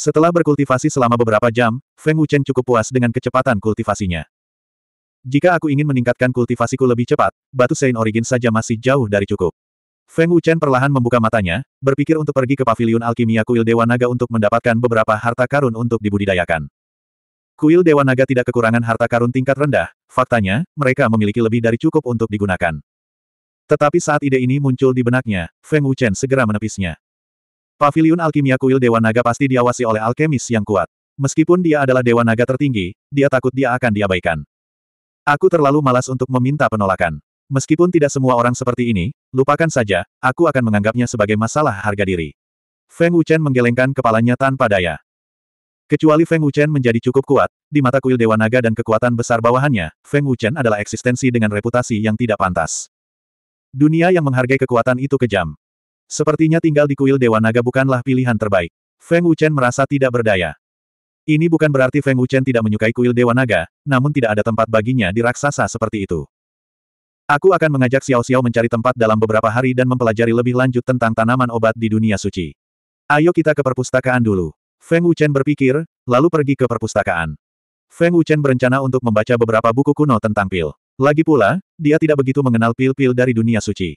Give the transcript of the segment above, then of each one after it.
Setelah berkultivasi selama beberapa jam, Feng Wuchen cukup puas dengan kecepatan kultivasinya. Jika aku ingin meningkatkan kultivasiku lebih cepat, batu Sein Origin saja masih jauh dari cukup. Feng Wuchen perlahan membuka matanya, berpikir untuk pergi ke paviliun alkimia kuil Dewa Naga untuk mendapatkan beberapa harta karun untuk dibudidayakan. Kuil Dewa Naga tidak kekurangan harta karun tingkat rendah, faktanya, mereka memiliki lebih dari cukup untuk digunakan. Tetapi saat ide ini muncul di benaknya, Feng Wuchen segera menepisnya. Paviliun alkimia kuil Dewa Naga pasti diawasi oleh alkemis yang kuat. Meskipun dia adalah Dewa Naga tertinggi, dia takut dia akan diabaikan. Aku terlalu malas untuk meminta penolakan. Meskipun tidak semua orang seperti ini, lupakan saja, aku akan menganggapnya sebagai masalah harga diri. Feng Wuchen menggelengkan kepalanya tanpa daya. Kecuali Feng Wuchen menjadi cukup kuat, di mata kuil Dewa Naga dan kekuatan besar bawahannya, Feng Wuchen adalah eksistensi dengan reputasi yang tidak pantas. Dunia yang menghargai kekuatan itu kejam. Sepertinya tinggal di kuil Dewa Naga bukanlah pilihan terbaik. Feng Wuchen merasa tidak berdaya. Ini bukan berarti Feng Wuchen tidak menyukai kuil Dewa Naga, namun tidak ada tempat baginya di raksasa seperti itu. Aku akan mengajak Xiao Xiao mencari tempat dalam beberapa hari dan mempelajari lebih lanjut tentang tanaman obat di dunia suci. Ayo kita ke perpustakaan dulu. Feng Wuchen berpikir, lalu pergi ke perpustakaan. Feng Wuchen berencana untuk membaca beberapa buku kuno tentang pil. Lagi pula, dia tidak begitu mengenal pil-pil dari dunia suci.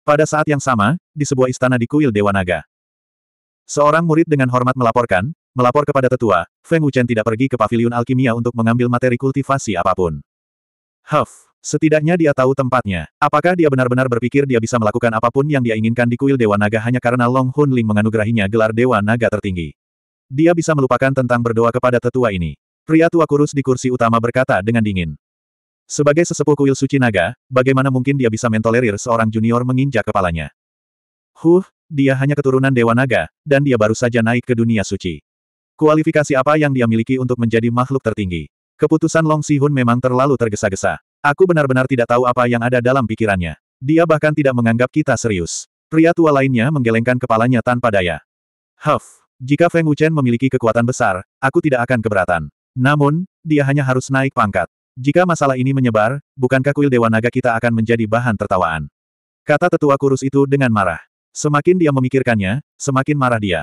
Pada saat yang sama, di sebuah istana di kuil Dewa Naga. Seorang murid dengan hormat melaporkan, melapor kepada tetua, Feng Wuchen tidak pergi ke paviliun alkimia untuk mengambil materi kultivasi apapun. Huff, setidaknya dia tahu tempatnya. Apakah dia benar-benar berpikir dia bisa melakukan apapun yang dia inginkan di kuil Dewa Naga hanya karena Long Hun Ling menganugerahinya gelar Dewa Naga tertinggi? Dia bisa melupakan tentang berdoa kepada tetua ini. Pria tua kurus di kursi utama berkata dengan dingin. Sebagai sesepuh kuil suci naga, bagaimana mungkin dia bisa mentolerir seorang junior menginjak kepalanya? Huh, dia hanya keturunan Dewa Naga, dan dia baru saja naik ke dunia suci. Kualifikasi apa yang dia miliki untuk menjadi makhluk tertinggi? Keputusan Long Sihun memang terlalu tergesa-gesa. Aku benar-benar tidak tahu apa yang ada dalam pikirannya. Dia bahkan tidak menganggap kita serius. Pria tua lainnya menggelengkan kepalanya tanpa daya. Huff, jika Feng Wuchen memiliki kekuatan besar, aku tidak akan keberatan. Namun, dia hanya harus naik pangkat. Jika masalah ini menyebar, bukankah kuil Dewa Naga kita akan menjadi bahan tertawaan? Kata tetua kurus itu dengan marah. Semakin dia memikirkannya, semakin marah dia.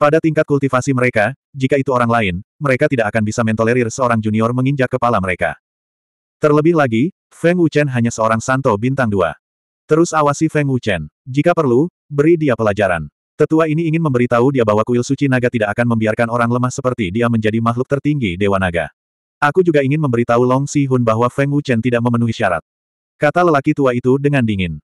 Pada tingkat kultivasi mereka, jika itu orang lain, mereka tidak akan bisa mentolerir seorang junior menginjak kepala mereka. Terlebih lagi, Feng Wuchen hanya seorang santo bintang dua. Terus awasi Feng Wuchen. Jika perlu, beri dia pelajaran. Tetua ini ingin memberitahu dia bahwa kuil suci naga tidak akan membiarkan orang lemah seperti dia menjadi makhluk tertinggi Dewa Naga. Aku juga ingin memberitahu Long Si Hun bahwa Feng Wuchen tidak memenuhi syarat. Kata lelaki tua itu dengan dingin.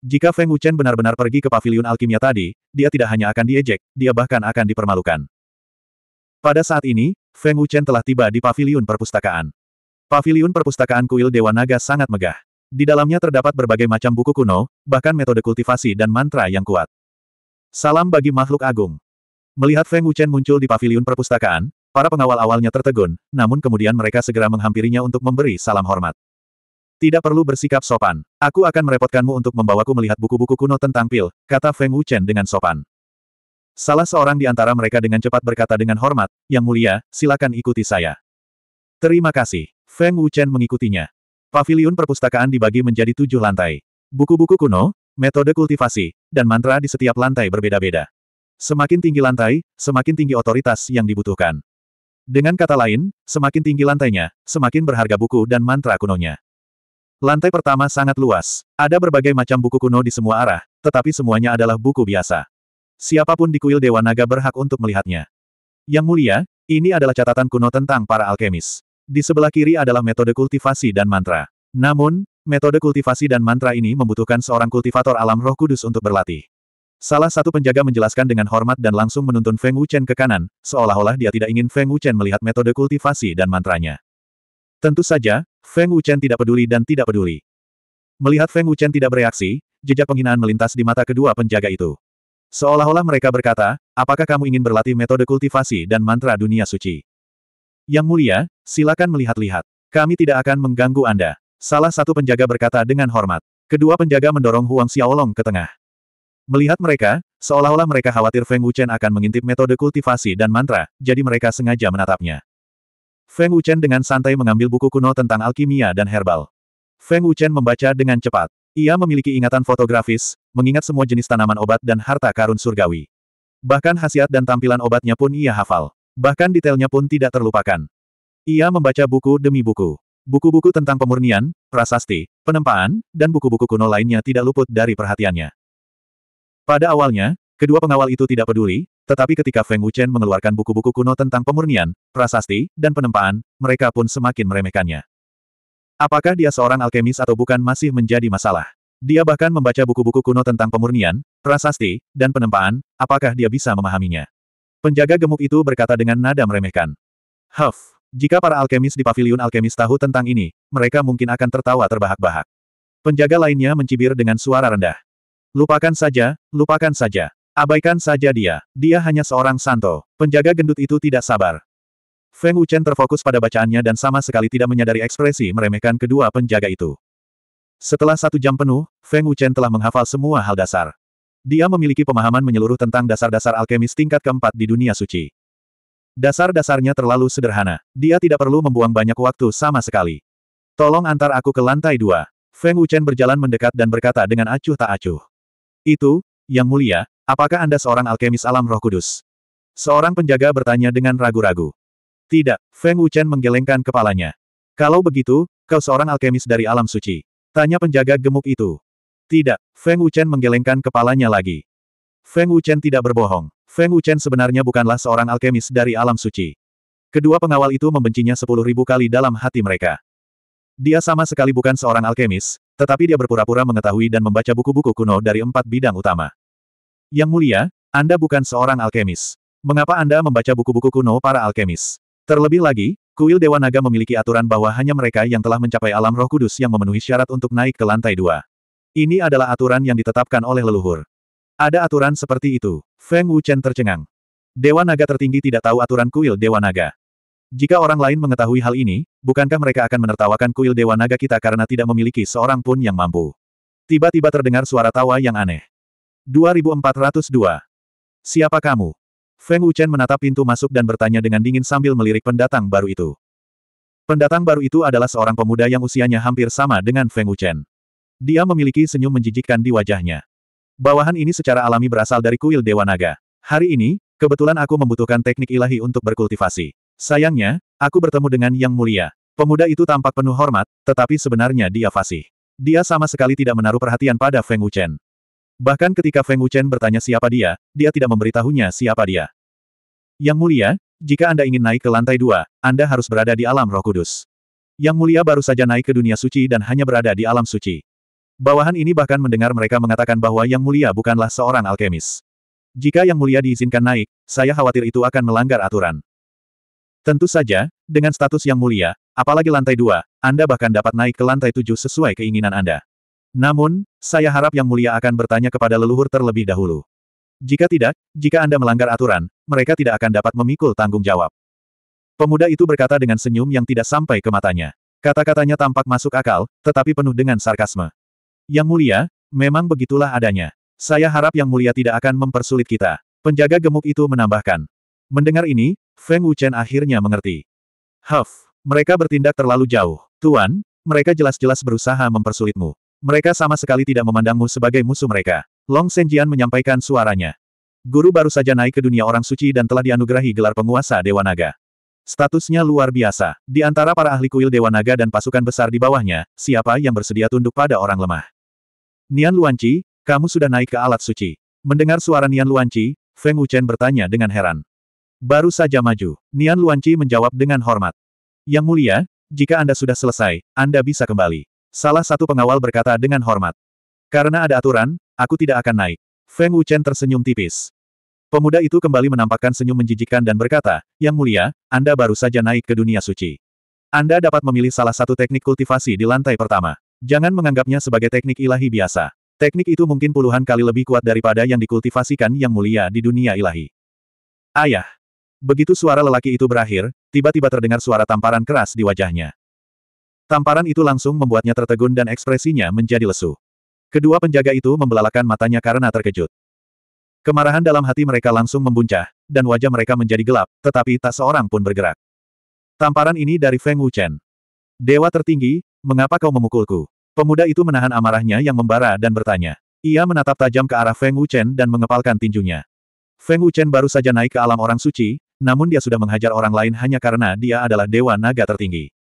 Jika Feng Wuchen benar-benar pergi ke Paviliun alkimia tadi, dia tidak hanya akan diejek, dia bahkan akan dipermalukan. Pada saat ini, Feng Wuchen telah tiba di Paviliun perpustakaan. Paviliun perpustakaan kuil Dewa Naga sangat megah. Di dalamnya terdapat berbagai macam buku kuno, bahkan metode kultivasi dan mantra yang kuat. Salam bagi makhluk agung. Melihat Feng Wuchen muncul di Paviliun perpustakaan, Para pengawal awalnya tertegun, namun kemudian mereka segera menghampirinya untuk memberi salam hormat. Tidak perlu bersikap sopan. Aku akan merepotkanmu untuk membawaku melihat buku-buku kuno tentang pil, kata Feng Wuchen dengan sopan. Salah seorang di antara mereka dengan cepat berkata dengan hormat, Yang mulia, silakan ikuti saya. Terima kasih. Feng Wuchen mengikutinya. Pavilion perpustakaan dibagi menjadi tujuh lantai. Buku-buku kuno, metode kultivasi, dan mantra di setiap lantai berbeda-beda. Semakin tinggi lantai, semakin tinggi otoritas yang dibutuhkan. Dengan kata lain, semakin tinggi lantainya, semakin berharga buku dan mantra kunonya. Lantai pertama sangat luas. Ada berbagai macam buku kuno di semua arah, tetapi semuanya adalah buku biasa. Siapapun di kuil Dewa Naga berhak untuk melihatnya. Yang mulia, ini adalah catatan kuno tentang para alkemis. Di sebelah kiri adalah metode kultivasi dan mantra. Namun, metode kultivasi dan mantra ini membutuhkan seorang kultivator alam roh kudus untuk berlatih. Salah satu penjaga menjelaskan dengan hormat dan langsung menuntun Feng Wuchen ke kanan, seolah-olah dia tidak ingin Feng Wuchen melihat metode kultivasi dan mantranya. Tentu saja, Feng Wuchen tidak peduli dan tidak peduli. Melihat Feng Wuchen tidak bereaksi, jejak penghinaan melintas di mata kedua penjaga itu. Seolah-olah mereka berkata, apakah kamu ingin berlatih metode kultivasi dan mantra dunia suci? Yang mulia, silakan melihat-lihat. Kami tidak akan mengganggu Anda. Salah satu penjaga berkata dengan hormat. Kedua penjaga mendorong Huang Xiaolong ke tengah. Melihat mereka, seolah-olah mereka khawatir Feng Wuchen akan mengintip metode kultivasi dan mantra, jadi mereka sengaja menatapnya. Feng Wuchen dengan santai mengambil buku kuno tentang alkimia dan herbal. Feng Wuchen membaca dengan cepat. Ia memiliki ingatan fotografis, mengingat semua jenis tanaman obat dan harta karun surgawi. Bahkan khasiat dan tampilan obatnya pun ia hafal. Bahkan detailnya pun tidak terlupakan. Ia membaca buku demi buku. Buku-buku tentang pemurnian, prasasti, penempaan, dan buku-buku kuno lainnya tidak luput dari perhatiannya. Pada awalnya, kedua pengawal itu tidak peduli, tetapi ketika Feng Wuchen mengeluarkan buku-buku kuno tentang pemurnian, prasasti, dan penempaan, mereka pun semakin meremehkannya. Apakah dia seorang alkemis atau bukan masih menjadi masalah. Dia bahkan membaca buku-buku kuno tentang pemurnian, prasasti, dan penempaan, apakah dia bisa memahaminya. Penjaga gemuk itu berkata dengan nada meremehkan. Huff, jika para alkemis di paviliun alkemis tahu tentang ini, mereka mungkin akan tertawa terbahak-bahak. Penjaga lainnya mencibir dengan suara rendah. Lupakan saja, lupakan saja. Abaikan saja dia. Dia hanya seorang santo. Penjaga gendut itu tidak sabar. Feng Wuchen terfokus pada bacaannya dan sama sekali tidak menyadari ekspresi meremehkan kedua penjaga itu. Setelah satu jam penuh, Feng Wuchen telah menghafal semua hal dasar. Dia memiliki pemahaman menyeluruh tentang dasar-dasar alkemis tingkat keempat di dunia suci. Dasar-dasarnya terlalu sederhana. Dia tidak perlu membuang banyak waktu sama sekali. Tolong antar aku ke lantai dua. Feng Wuchen berjalan mendekat dan berkata dengan acuh tak acuh. Itu, Yang Mulia, apakah Anda seorang alkemis alam roh kudus? Seorang penjaga bertanya dengan ragu-ragu. Tidak, Feng Wuchen menggelengkan kepalanya. Kalau begitu, kau seorang alkemis dari alam suci. Tanya penjaga gemuk itu. Tidak, Feng Wuchen menggelengkan kepalanya lagi. Feng Wuchen tidak berbohong. Feng Wuchen sebenarnya bukanlah seorang alkemis dari alam suci. Kedua pengawal itu membencinya sepuluh ribu kali dalam hati mereka. Dia sama sekali bukan seorang alkemis, tetapi dia berpura-pura mengetahui dan membaca buku-buku kuno dari empat bidang utama. Yang mulia, Anda bukan seorang alkemis. Mengapa Anda membaca buku-buku kuno para alkemis? Terlebih lagi, kuil Dewa Naga memiliki aturan bahwa hanya mereka yang telah mencapai alam roh kudus yang memenuhi syarat untuk naik ke lantai dua. Ini adalah aturan yang ditetapkan oleh leluhur. Ada aturan seperti itu. Feng Wuchen tercengang. Dewa Naga tertinggi tidak tahu aturan kuil Dewa Naga. Jika orang lain mengetahui hal ini, bukankah mereka akan menertawakan kuil Dewa Naga kita karena tidak memiliki seorang pun yang mampu? Tiba-tiba terdengar suara tawa yang aneh. 2402. Siapa kamu? Feng Wuchen menatap pintu masuk dan bertanya dengan dingin sambil melirik pendatang baru itu. Pendatang baru itu adalah seorang pemuda yang usianya hampir sama dengan Feng Wuchen. Dia memiliki senyum menjijikkan di wajahnya. Bawahan ini secara alami berasal dari kuil Dewa Naga. Hari ini, kebetulan aku membutuhkan teknik ilahi untuk berkultivasi. Sayangnya, aku bertemu dengan Yang Mulia. Pemuda itu tampak penuh hormat, tetapi sebenarnya dia fasih. Dia sama sekali tidak menaruh perhatian pada Feng Wuchen. Bahkan ketika Feng Wuchen bertanya siapa dia, dia tidak memberitahunya siapa dia. Yang Mulia, jika Anda ingin naik ke lantai dua, Anda harus berada di alam roh kudus. Yang Mulia baru saja naik ke dunia suci dan hanya berada di alam suci. Bawahan ini bahkan mendengar mereka mengatakan bahwa Yang Mulia bukanlah seorang alkemis. Jika Yang Mulia diizinkan naik, saya khawatir itu akan melanggar aturan. Tentu saja, dengan status yang mulia, apalagi lantai dua, Anda bahkan dapat naik ke lantai tujuh sesuai keinginan Anda. Namun, saya harap yang mulia akan bertanya kepada leluhur terlebih dahulu. Jika tidak, jika Anda melanggar aturan, mereka tidak akan dapat memikul tanggung jawab. Pemuda itu berkata dengan senyum yang tidak sampai ke matanya. Kata-katanya tampak masuk akal, tetapi penuh dengan sarkasme. Yang mulia, memang begitulah adanya. Saya harap yang mulia tidak akan mempersulit kita. Penjaga gemuk itu menambahkan. Mendengar ini, Feng Wuchen akhirnya mengerti. Huff, mereka bertindak terlalu jauh. Tuan, mereka jelas-jelas berusaha mempersulitmu. Mereka sama sekali tidak memandangmu sebagai musuh mereka. Long Senjian menyampaikan suaranya. Guru baru saja naik ke dunia orang suci dan telah dianugerahi gelar penguasa Dewa Naga. Statusnya luar biasa. Di antara para ahli kuil Dewa Naga dan pasukan besar di bawahnya, siapa yang bersedia tunduk pada orang lemah? Nian Luanci, kamu sudah naik ke alat suci. Mendengar suara Nian Luanci, Feng Wuchen bertanya dengan heran. Baru saja maju, Nian Luanci menjawab dengan hormat. Yang mulia, jika Anda sudah selesai, Anda bisa kembali. Salah satu pengawal berkata dengan hormat. Karena ada aturan, aku tidak akan naik. Feng Wuchen tersenyum tipis. Pemuda itu kembali menampakkan senyum menjijikkan dan berkata, Yang mulia, Anda baru saja naik ke dunia suci. Anda dapat memilih salah satu teknik kultivasi di lantai pertama. Jangan menganggapnya sebagai teknik ilahi biasa. Teknik itu mungkin puluhan kali lebih kuat daripada yang dikultivasikan Yang Mulia di dunia ilahi. Ayah, Begitu suara lelaki itu berakhir, tiba-tiba terdengar suara tamparan keras di wajahnya. Tamparan itu langsung membuatnya tertegun dan ekspresinya menjadi lesu. Kedua penjaga itu membelalakan matanya karena terkejut. Kemarahan dalam hati mereka langsung membuncah, dan wajah mereka menjadi gelap, tetapi tak seorang pun bergerak. Tamparan ini dari Feng Wuchen. Dewa tertinggi, mengapa kau memukulku? Pemuda itu menahan amarahnya yang membara dan bertanya. Ia menatap tajam ke arah Feng Wuchen dan mengepalkan tinjunya. Feng Wuchen baru saja naik ke alam orang suci, namun dia sudah menghajar orang lain hanya karena dia adalah dewa naga tertinggi.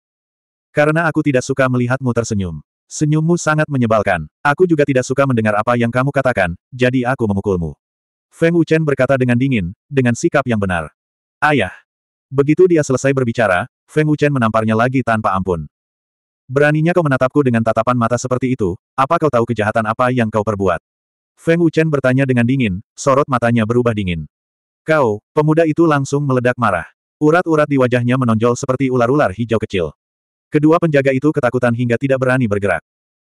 Karena aku tidak suka melihatmu tersenyum. Senyummu sangat menyebalkan. Aku juga tidak suka mendengar apa yang kamu katakan, jadi aku memukulmu. Feng Wuchen berkata dengan dingin, dengan sikap yang benar. Ayah. Begitu dia selesai berbicara, Feng Wuchen menamparnya lagi tanpa ampun. Beraninya kau menatapku dengan tatapan mata seperti itu, apa kau tahu kejahatan apa yang kau perbuat? Feng Wuchen bertanya dengan dingin, sorot matanya berubah dingin. Kau, pemuda itu langsung meledak marah. Urat-urat di wajahnya menonjol seperti ular-ular hijau kecil. Kedua penjaga itu ketakutan hingga tidak berani bergerak.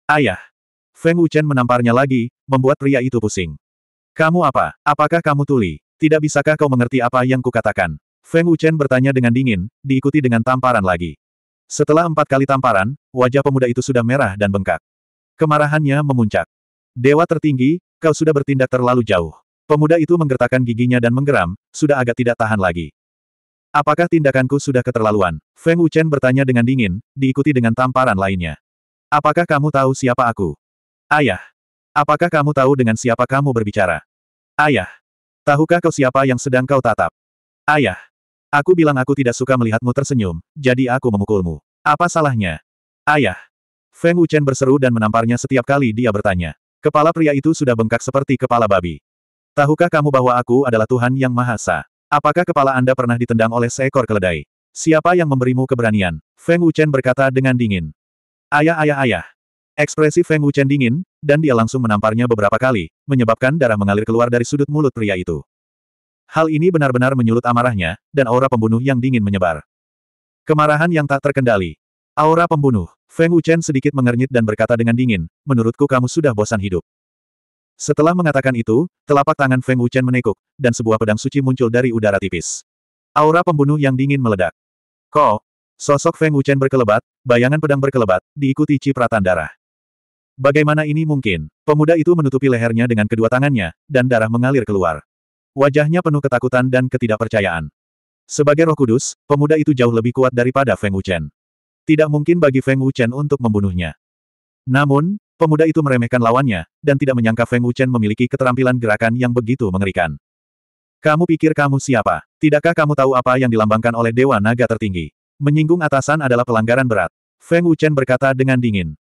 Ayah! Feng Wuchen menamparnya lagi, membuat pria itu pusing. Kamu apa? Apakah kamu tuli? Tidak bisakah kau mengerti apa yang kukatakan? Feng Wuchen bertanya dengan dingin, diikuti dengan tamparan lagi. Setelah empat kali tamparan, wajah pemuda itu sudah merah dan bengkak. Kemarahannya memuncak. Dewa tertinggi, kau sudah bertindak terlalu jauh. Pemuda itu menggertakkan giginya dan menggeram, sudah agak tidak tahan lagi. Apakah tindakanku sudah keterlaluan? Feng Wuchen bertanya dengan dingin, diikuti dengan tamparan lainnya. Apakah kamu tahu siapa aku? Ayah. Apakah kamu tahu dengan siapa kamu berbicara? Ayah. Tahukah kau siapa yang sedang kau tatap? Ayah. Aku bilang aku tidak suka melihatmu tersenyum, jadi aku memukulmu. Apa salahnya? Ayah. Feng Wuchen berseru dan menamparnya setiap kali dia bertanya. Kepala pria itu sudah bengkak seperti kepala babi. Tahukah kamu bahwa aku adalah Tuhan Yang Mahasa? Apakah kepala Anda pernah ditendang oleh seekor keledai? Siapa yang memberimu keberanian? Feng Wuchen berkata dengan dingin. Ayah ayah ayah. Ekspresi Feng Wuchen dingin, dan dia langsung menamparnya beberapa kali, menyebabkan darah mengalir keluar dari sudut mulut pria itu. Hal ini benar-benar menyulut amarahnya, dan aura pembunuh yang dingin menyebar. Kemarahan yang tak terkendali. Aura pembunuh. Feng Wuchen sedikit mengernyit dan berkata dengan dingin, menurutku kamu sudah bosan hidup. Setelah mengatakan itu, telapak tangan Feng Wuchen menekuk, dan sebuah pedang suci muncul dari udara tipis. Aura pembunuh yang dingin meledak. Ko! Sosok Feng Wuchen berkelebat, bayangan pedang berkelebat, diikuti cipratan darah. Bagaimana ini mungkin? Pemuda itu menutupi lehernya dengan kedua tangannya, dan darah mengalir keluar. Wajahnya penuh ketakutan dan ketidakpercayaan. Sebagai roh kudus, pemuda itu jauh lebih kuat daripada Feng Wuchen. Tidak mungkin bagi Feng Wuchen untuk membunuhnya. Namun, Pemuda itu meremehkan lawannya, dan tidak menyangka Feng Wuchen memiliki keterampilan gerakan yang begitu mengerikan. Kamu pikir kamu siapa? Tidakkah kamu tahu apa yang dilambangkan oleh Dewa Naga tertinggi? Menyinggung atasan adalah pelanggaran berat. Feng Wuchen berkata dengan dingin.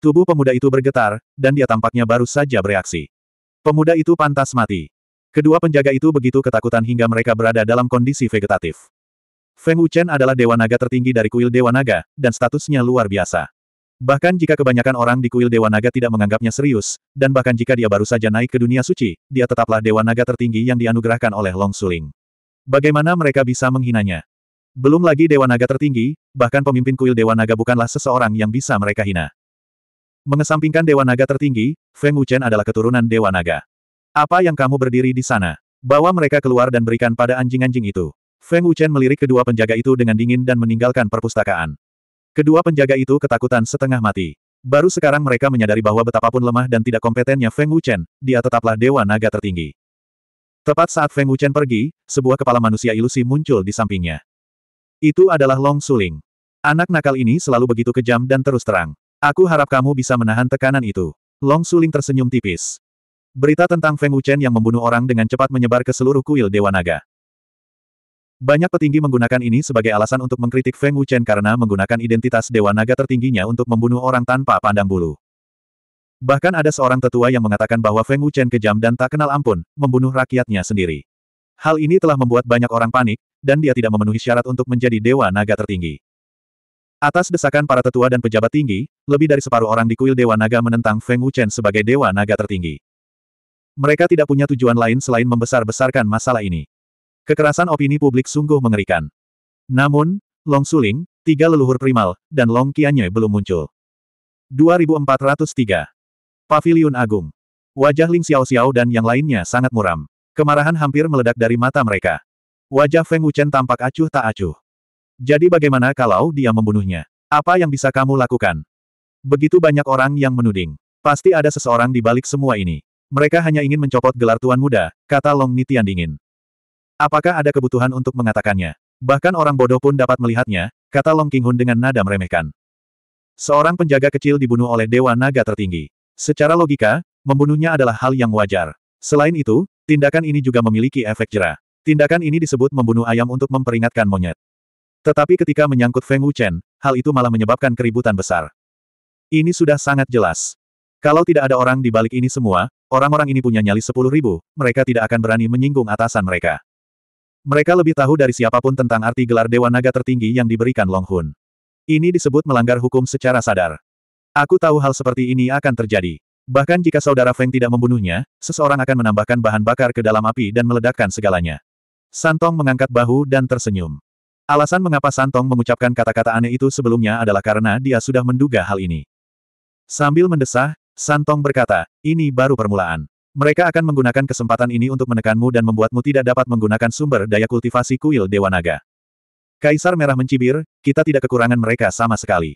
Tubuh pemuda itu bergetar, dan dia tampaknya baru saja bereaksi. Pemuda itu pantas mati. Kedua penjaga itu begitu ketakutan hingga mereka berada dalam kondisi vegetatif. Feng Wuchen adalah Dewa Naga tertinggi dari kuil Dewa Naga, dan statusnya luar biasa. Bahkan jika kebanyakan orang di kuil Dewa Naga tidak menganggapnya serius, dan bahkan jika dia baru saja naik ke dunia suci, dia tetaplah Dewa Naga tertinggi yang dianugerahkan oleh Long Suling. Bagaimana mereka bisa menghinanya? Belum lagi Dewa Naga tertinggi, bahkan pemimpin kuil Dewa Naga bukanlah seseorang yang bisa mereka hina. Mengesampingkan Dewa Naga tertinggi, Feng Wuchen adalah keturunan Dewa Naga. Apa yang kamu berdiri di sana? Bawa mereka keluar dan berikan pada anjing-anjing itu. Feng Wuchen melirik kedua penjaga itu dengan dingin dan meninggalkan perpustakaan. Kedua penjaga itu ketakutan setengah mati. Baru sekarang mereka menyadari bahwa betapapun lemah dan tidak kompetennya Feng Wuchen, dia tetaplah dewa naga tertinggi. Tepat saat Feng Wuchen pergi, sebuah kepala manusia ilusi muncul di sampingnya. Itu adalah Long Suling. Anak nakal ini selalu begitu kejam dan terus terang. Aku harap kamu bisa menahan tekanan itu. Long Suling tersenyum tipis. Berita tentang Feng Wuchen yang membunuh orang dengan cepat menyebar ke seluruh kuil Dewa Naga. Banyak petinggi menggunakan ini sebagai alasan untuk mengkritik Feng Wuchen karena menggunakan identitas Dewa Naga tertingginya untuk membunuh orang tanpa pandang bulu. Bahkan ada seorang tetua yang mengatakan bahwa Feng Wuchen kejam dan tak kenal ampun, membunuh rakyatnya sendiri. Hal ini telah membuat banyak orang panik, dan dia tidak memenuhi syarat untuk menjadi Dewa Naga tertinggi. Atas desakan para tetua dan pejabat tinggi, lebih dari separuh orang di kuil Dewa Naga menentang Feng Wuchen sebagai Dewa Naga tertinggi. Mereka tidak punya tujuan lain selain membesar-besarkan masalah ini. Kekerasan opini publik sungguh mengerikan. Namun, Long Suling, tiga leluhur primal, dan Long Qianye belum muncul. 2403. Paviliun Agung. Wajah Ling Xiao Xiao dan yang lainnya sangat muram. Kemarahan hampir meledak dari mata mereka. Wajah Feng Wuchen tampak acuh tak acuh. Jadi bagaimana kalau dia membunuhnya? Apa yang bisa kamu lakukan? Begitu banyak orang yang menuding. Pasti ada seseorang di balik semua ini. Mereka hanya ingin mencopot gelar tuan muda, kata Long Nitian dingin. Apakah ada kebutuhan untuk mengatakannya? Bahkan orang bodoh pun dapat melihatnya, kata Long King Hun dengan nada meremehkan. Seorang penjaga kecil dibunuh oleh Dewa Naga tertinggi. Secara logika, membunuhnya adalah hal yang wajar. Selain itu, tindakan ini juga memiliki efek jerah. Tindakan ini disebut membunuh ayam untuk memperingatkan monyet. Tetapi ketika menyangkut Feng Wuchen, hal itu malah menyebabkan keributan besar. Ini sudah sangat jelas. Kalau tidak ada orang di balik ini semua, orang-orang ini punya nyali sepuluh ribu, mereka tidak akan berani menyinggung atasan mereka. Mereka lebih tahu dari siapapun tentang arti gelar Dewa Naga tertinggi yang diberikan Long Hun. Ini disebut melanggar hukum secara sadar. Aku tahu hal seperti ini akan terjadi. Bahkan jika saudara Feng tidak membunuhnya, seseorang akan menambahkan bahan bakar ke dalam api dan meledakkan segalanya. Santong mengangkat bahu dan tersenyum. Alasan mengapa Santong mengucapkan kata-kata aneh itu sebelumnya adalah karena dia sudah menduga hal ini. Sambil mendesah, Santong berkata, ini baru permulaan. Mereka akan menggunakan kesempatan ini untuk menekanmu dan membuatmu tidak dapat menggunakan sumber daya kultivasi kuil Dewa Naga. Kaisar Merah mencibir, kita tidak kekurangan mereka sama sekali.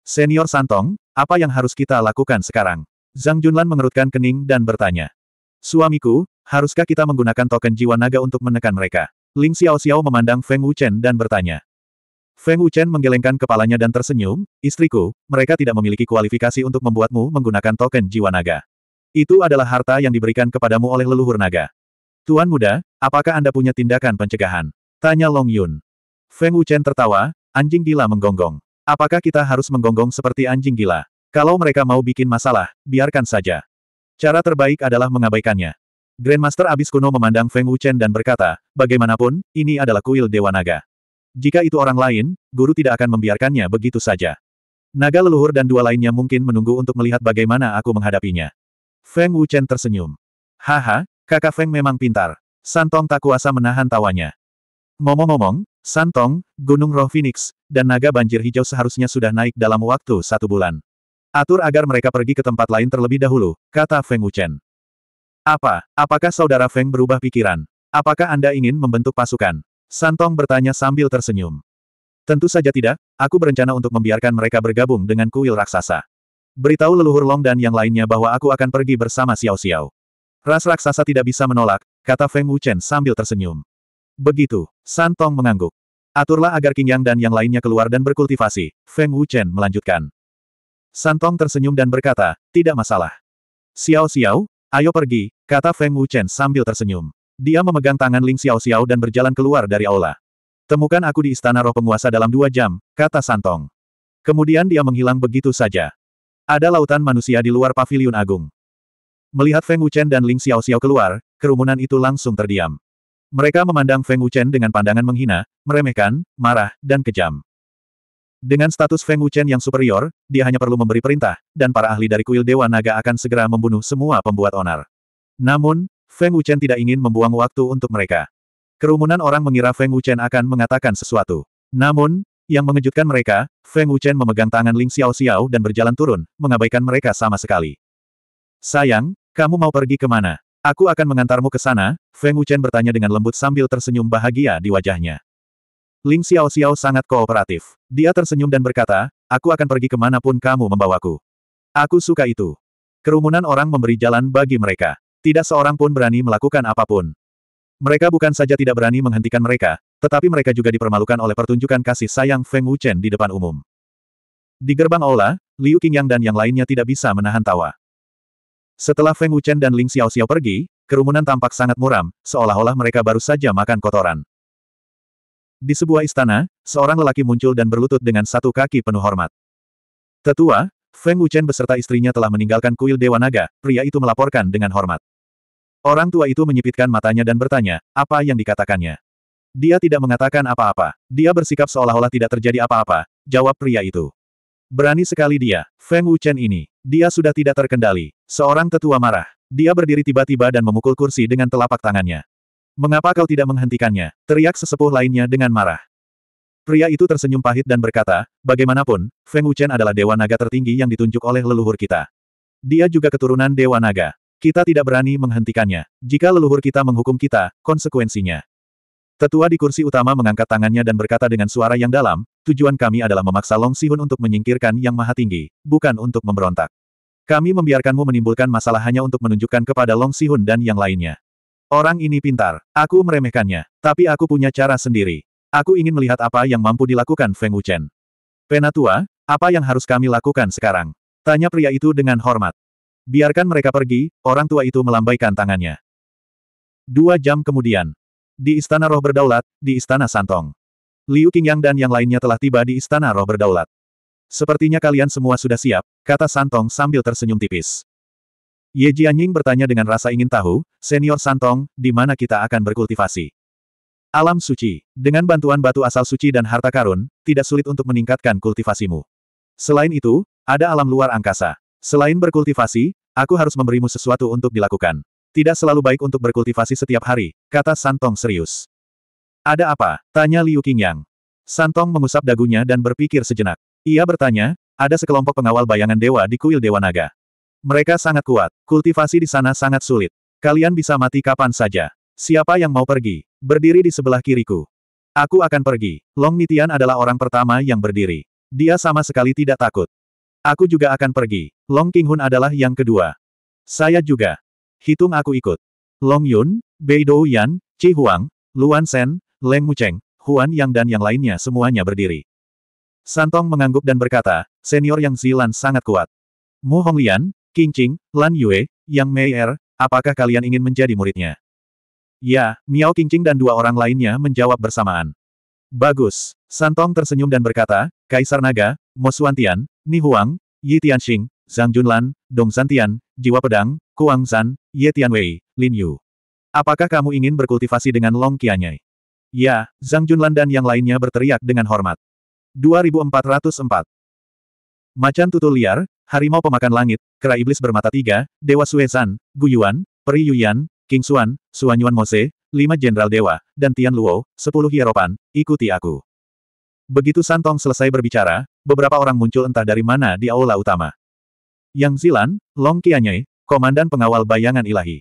Senior Santong, apa yang harus kita lakukan sekarang? Zhang Junlan mengerutkan kening dan bertanya. Suamiku, haruskah kita menggunakan token jiwa naga untuk menekan mereka? Ling Xiao Xiao memandang Feng Wuchen dan bertanya. Feng Wuchen menggelengkan kepalanya dan tersenyum, istriku, mereka tidak memiliki kualifikasi untuk membuatmu menggunakan token jiwa naga. Itu adalah harta yang diberikan kepadamu oleh leluhur naga. Tuan muda, apakah Anda punya tindakan pencegahan? Tanya Long Yun. Feng Wuchen tertawa, anjing gila menggonggong. Apakah kita harus menggonggong seperti anjing gila? Kalau mereka mau bikin masalah, biarkan saja. Cara terbaik adalah mengabaikannya. Grandmaster Abis Kuno memandang Feng Wuchen dan berkata, bagaimanapun, ini adalah kuil Dewa Naga. Jika itu orang lain, guru tidak akan membiarkannya begitu saja. Naga leluhur dan dua lainnya mungkin menunggu untuk melihat bagaimana aku menghadapinya. Feng Wuchen tersenyum. Haha, kakak Feng memang pintar. Santong tak kuasa menahan tawanya. Ngomong-ngomong, Santong, Gunung Roh Phoenix, dan naga banjir hijau seharusnya sudah naik dalam waktu satu bulan. Atur agar mereka pergi ke tempat lain terlebih dahulu, kata Feng Wuchen. Apa, apakah saudara Feng berubah pikiran? Apakah Anda ingin membentuk pasukan? Santong bertanya sambil tersenyum. Tentu saja tidak, aku berencana untuk membiarkan mereka bergabung dengan kuil raksasa. Beritahu leluhur Long dan yang lainnya bahwa aku akan pergi bersama Xiao Xiao. Ras raksasa tidak bisa menolak, kata Feng Wuchen sambil tersenyum. Begitu, Santong mengangguk. Aturlah agar King Yang dan yang lainnya keluar dan berkultivasi, Feng Wuchen melanjutkan. Santong tersenyum dan berkata, tidak masalah. Xiao Xiao, ayo pergi, kata Feng Wuchen sambil tersenyum. Dia memegang tangan Ling Xiao Xiao dan berjalan keluar dari aula. Temukan aku di istana roh penguasa dalam dua jam, kata Santong. Kemudian dia menghilang begitu saja. Ada lautan manusia di luar pavilion agung. Melihat Feng Wuchen dan Ling Xiao Xiao keluar, kerumunan itu langsung terdiam. Mereka memandang Feng Wuchen dengan pandangan menghina, meremehkan, marah, dan kejam. Dengan status Feng Wuchen yang superior, dia hanya perlu memberi perintah, dan para ahli dari kuil Dewa Naga akan segera membunuh semua pembuat onar. Namun, Feng Wuchen tidak ingin membuang waktu untuk mereka. Kerumunan orang mengira Feng Wuchen akan mengatakan sesuatu. Namun, yang mengejutkan mereka, Feng Wuchen memegang tangan Ling Xiao Xiao dan berjalan turun, mengabaikan mereka sama sekali. Sayang, kamu mau pergi ke mana? Aku akan mengantarmu ke sana, Feng Wuchen bertanya dengan lembut sambil tersenyum bahagia di wajahnya. Ling Xiao Xiao sangat kooperatif. Dia tersenyum dan berkata, aku akan pergi kemanapun kamu membawaku. Aku suka itu. Kerumunan orang memberi jalan bagi mereka. Tidak seorang pun berani melakukan apapun. Mereka bukan saja tidak berani menghentikan mereka, tetapi mereka juga dipermalukan oleh pertunjukan kasih sayang Feng Wuchen di depan umum. Di gerbang aula, Liu Qingyang dan yang lainnya tidak bisa menahan tawa. Setelah Feng Wuchen dan Ling Xiaoxiao pergi, kerumunan tampak sangat muram, seolah-olah mereka baru saja makan kotoran. Di sebuah istana, seorang lelaki muncul dan berlutut dengan satu kaki penuh hormat. Tetua, Feng Wuchen beserta istrinya telah meninggalkan kuil Dewa Naga, pria itu melaporkan dengan hormat. Orang tua itu menyipitkan matanya dan bertanya, apa yang dikatakannya? Dia tidak mengatakan apa-apa. Dia bersikap seolah-olah tidak terjadi apa-apa, jawab pria itu. Berani sekali dia, Feng Wuchen ini. Dia sudah tidak terkendali. Seorang tetua marah. Dia berdiri tiba-tiba dan memukul kursi dengan telapak tangannya. Mengapa kau tidak menghentikannya? Teriak sesepuh lainnya dengan marah. Pria itu tersenyum pahit dan berkata, bagaimanapun, Feng Wuchen adalah dewa naga tertinggi yang ditunjuk oleh leluhur kita. Dia juga keturunan dewa naga. Kita tidak berani menghentikannya. Jika leluhur kita menghukum kita, konsekuensinya. Tetua di kursi utama mengangkat tangannya dan berkata dengan suara yang dalam, tujuan kami adalah memaksa Long Sihun untuk menyingkirkan Yang Maha Tinggi, bukan untuk memberontak. Kami membiarkanmu menimbulkan masalah hanya untuk menunjukkan kepada Long Sihun dan yang lainnya. Orang ini pintar. Aku meremehkannya. Tapi aku punya cara sendiri. Aku ingin melihat apa yang mampu dilakukan Feng Wuchen. Penatua, apa yang harus kami lakukan sekarang? Tanya pria itu dengan hormat. Biarkan mereka pergi, orang tua itu melambaikan tangannya. Dua jam kemudian. Di Istana Roh Berdaulat, di Istana Santong. Liu Qingyang dan yang lainnya telah tiba di Istana Roh Berdaulat. Sepertinya kalian semua sudah siap, kata Santong sambil tersenyum tipis. Ye Jianying bertanya dengan rasa ingin tahu, Senior Santong, di mana kita akan berkultivasi? Alam suci. Dengan bantuan batu asal suci dan harta karun, tidak sulit untuk meningkatkan kultivasimu. Selain itu, ada alam luar angkasa. Selain berkultivasi, aku harus memberimu sesuatu untuk dilakukan. Tidak selalu baik untuk berkultivasi setiap hari, kata Santong serius. Ada apa? Tanya Liu Qingyang. Santong mengusap dagunya dan berpikir sejenak. Ia bertanya, ada sekelompok pengawal bayangan dewa di kuil Dewa Naga. Mereka sangat kuat, kultivasi di sana sangat sulit. Kalian bisa mati kapan saja. Siapa yang mau pergi? Berdiri di sebelah kiriku. Aku akan pergi. Long Nitian adalah orang pertama yang berdiri. Dia sama sekali tidak takut. Aku juga akan pergi. Long King Hun adalah yang kedua. Saya juga. Hitung aku ikut. Long Yun, Bei Dou Yan, Chi Huang, Luan Sen, Leng Mucheng, Huan Yang dan yang lainnya semuanya berdiri. Santong mengangguk dan berkata, senior yang Zilan sangat kuat. Mu Honglian, King Qing, Lan Yue, Yang Mei Er, apakah kalian ingin menjadi muridnya? Ya, Miao King Qing dan dua orang lainnya menjawab bersamaan. Bagus. Santong tersenyum dan berkata, Kaisar Naga, Mo Suantian, Ni Huang, Yi Tianxing, Zhang Junlan, Dong Santian, Jiwa Pedang, Kuang San, Ye Tianwei, Lin Yu. Apakah kamu ingin berkultivasi dengan Long Qianyai? Ya, Zhang Junlan dan yang lainnya berteriak dengan hormat. 2404 Macan tutul liar, harimau pemakan langit, kera iblis bermata tiga, Dewa Suezan, Yuan, Peri Yuyan, King Suan, Suanyuan Yuan Mose, lima jenderal dewa, dan Tian Luo, sepuluh hieropan, ikuti aku. Begitu Santong selesai berbicara, beberapa orang muncul entah dari mana di aula utama. Yang Zilan, Long Qianye, Komandan Pengawal Bayangan Ilahi.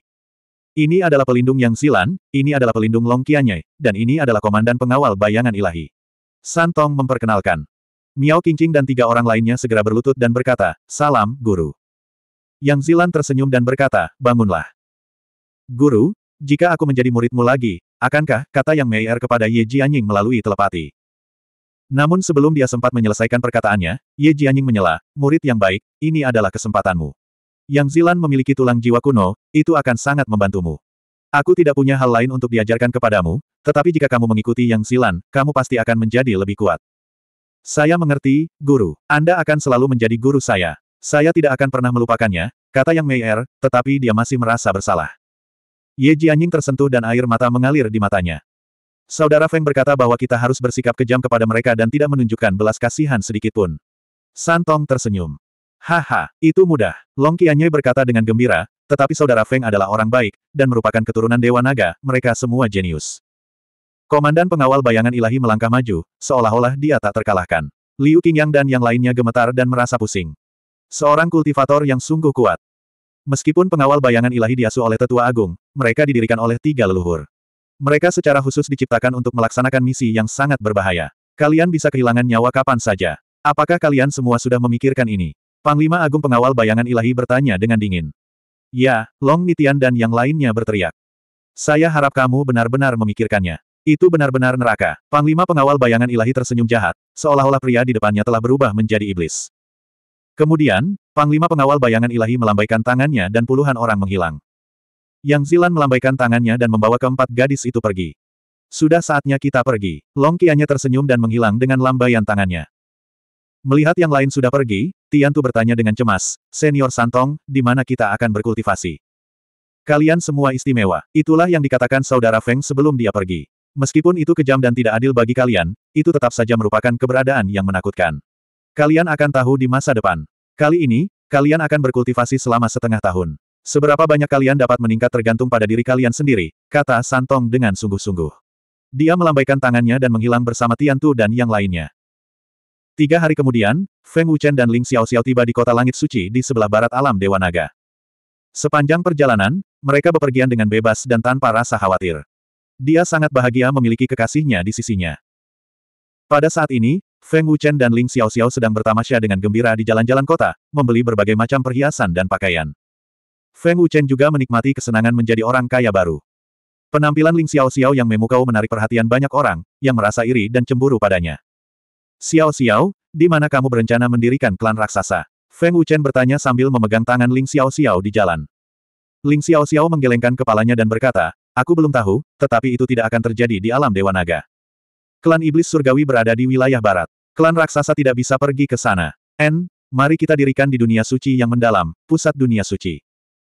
Ini adalah pelindung Yang Zilan, ini adalah pelindung Long Qianye, dan ini adalah Komandan Pengawal Bayangan Ilahi. Santong memperkenalkan. Miao Qingqing dan tiga orang lainnya segera berlutut dan berkata, Salam, Guru. Yang Zilan tersenyum dan berkata, Bangunlah. Guru, jika aku menjadi muridmu lagi, akankah, kata Yang Meier kepada Ye Jianying melalui telepati. Namun sebelum dia sempat menyelesaikan perkataannya, Ye Jianying menyela, murid yang baik, ini adalah kesempatanmu. Yang Zilan memiliki tulang jiwa kuno, itu akan sangat membantumu. Aku tidak punya hal lain untuk diajarkan kepadamu, tetapi jika kamu mengikuti Yang Zilan, kamu pasti akan menjadi lebih kuat. Saya mengerti, guru. Anda akan selalu menjadi guru saya. Saya tidak akan pernah melupakannya, kata Yang Meier, tetapi dia masih merasa bersalah. Ye Jianying tersentuh dan air mata mengalir di matanya. Saudara Feng berkata bahwa kita harus bersikap kejam kepada mereka dan tidak menunjukkan belas kasihan sedikitpun. Santong tersenyum. Haha, itu mudah. Long Qianye berkata dengan gembira, tetapi saudara Feng adalah orang baik, dan merupakan keturunan Dewa Naga, mereka semua jenius. Komandan pengawal bayangan ilahi melangkah maju, seolah-olah dia tak terkalahkan. Liu Qingyang dan yang lainnya gemetar dan merasa pusing. Seorang kultivator yang sungguh kuat. Meskipun pengawal bayangan ilahi diasuh oleh tetua agung, mereka didirikan oleh tiga leluhur. Mereka secara khusus diciptakan untuk melaksanakan misi yang sangat berbahaya. Kalian bisa kehilangan nyawa kapan saja. Apakah kalian semua sudah memikirkan ini? Panglima Agung Pengawal Bayangan Ilahi bertanya dengan dingin. Ya, Long Nitian dan yang lainnya berteriak. Saya harap kamu benar-benar memikirkannya. Itu benar-benar neraka. Panglima Pengawal Bayangan Ilahi tersenyum jahat, seolah-olah pria di depannya telah berubah menjadi iblis. Kemudian, Panglima Pengawal Bayangan Ilahi melambaikan tangannya dan puluhan orang menghilang. Yang Zilan melambaikan tangannya dan membawa keempat gadis itu pergi. Sudah saatnya kita pergi. Long Qianya tersenyum dan menghilang dengan lambaian tangannya. Melihat yang lain sudah pergi, Tian Tiantu bertanya dengan cemas, Senior Santong, di mana kita akan berkultivasi? Kalian semua istimewa. Itulah yang dikatakan saudara Feng sebelum dia pergi. Meskipun itu kejam dan tidak adil bagi kalian, itu tetap saja merupakan keberadaan yang menakutkan. Kalian akan tahu di masa depan. Kali ini, kalian akan berkultivasi selama setengah tahun. Seberapa banyak kalian dapat meningkat tergantung pada diri kalian sendiri, kata Santong dengan sungguh-sungguh. Dia melambaikan tangannya dan menghilang bersama Tiantu dan yang lainnya. Tiga hari kemudian, Feng Wuchen dan Ling Xiao Xiao tiba di kota langit suci di sebelah barat alam Dewa Naga. Sepanjang perjalanan, mereka bepergian dengan bebas dan tanpa rasa khawatir. Dia sangat bahagia memiliki kekasihnya di sisinya. Pada saat ini, Feng Wuchen dan Ling Xiao Xiao sedang bertamasya dengan gembira di jalan-jalan kota, membeli berbagai macam perhiasan dan pakaian. Feng Wuchen juga menikmati kesenangan menjadi orang kaya baru. Penampilan Ling Xiao Xiao yang memukau menarik perhatian banyak orang, yang merasa iri dan cemburu padanya. Xiao Xiao, di mana kamu berencana mendirikan klan raksasa? Feng Wuchen bertanya sambil memegang tangan Ling Xiao Xiao di jalan. Ling Xiao Xiao menggelengkan kepalanya dan berkata, Aku belum tahu, tetapi itu tidak akan terjadi di alam Dewa Naga. Klan Iblis Surgawi berada di wilayah barat. Klan raksasa tidak bisa pergi ke sana. N, mari kita dirikan di dunia suci yang mendalam, pusat dunia suci.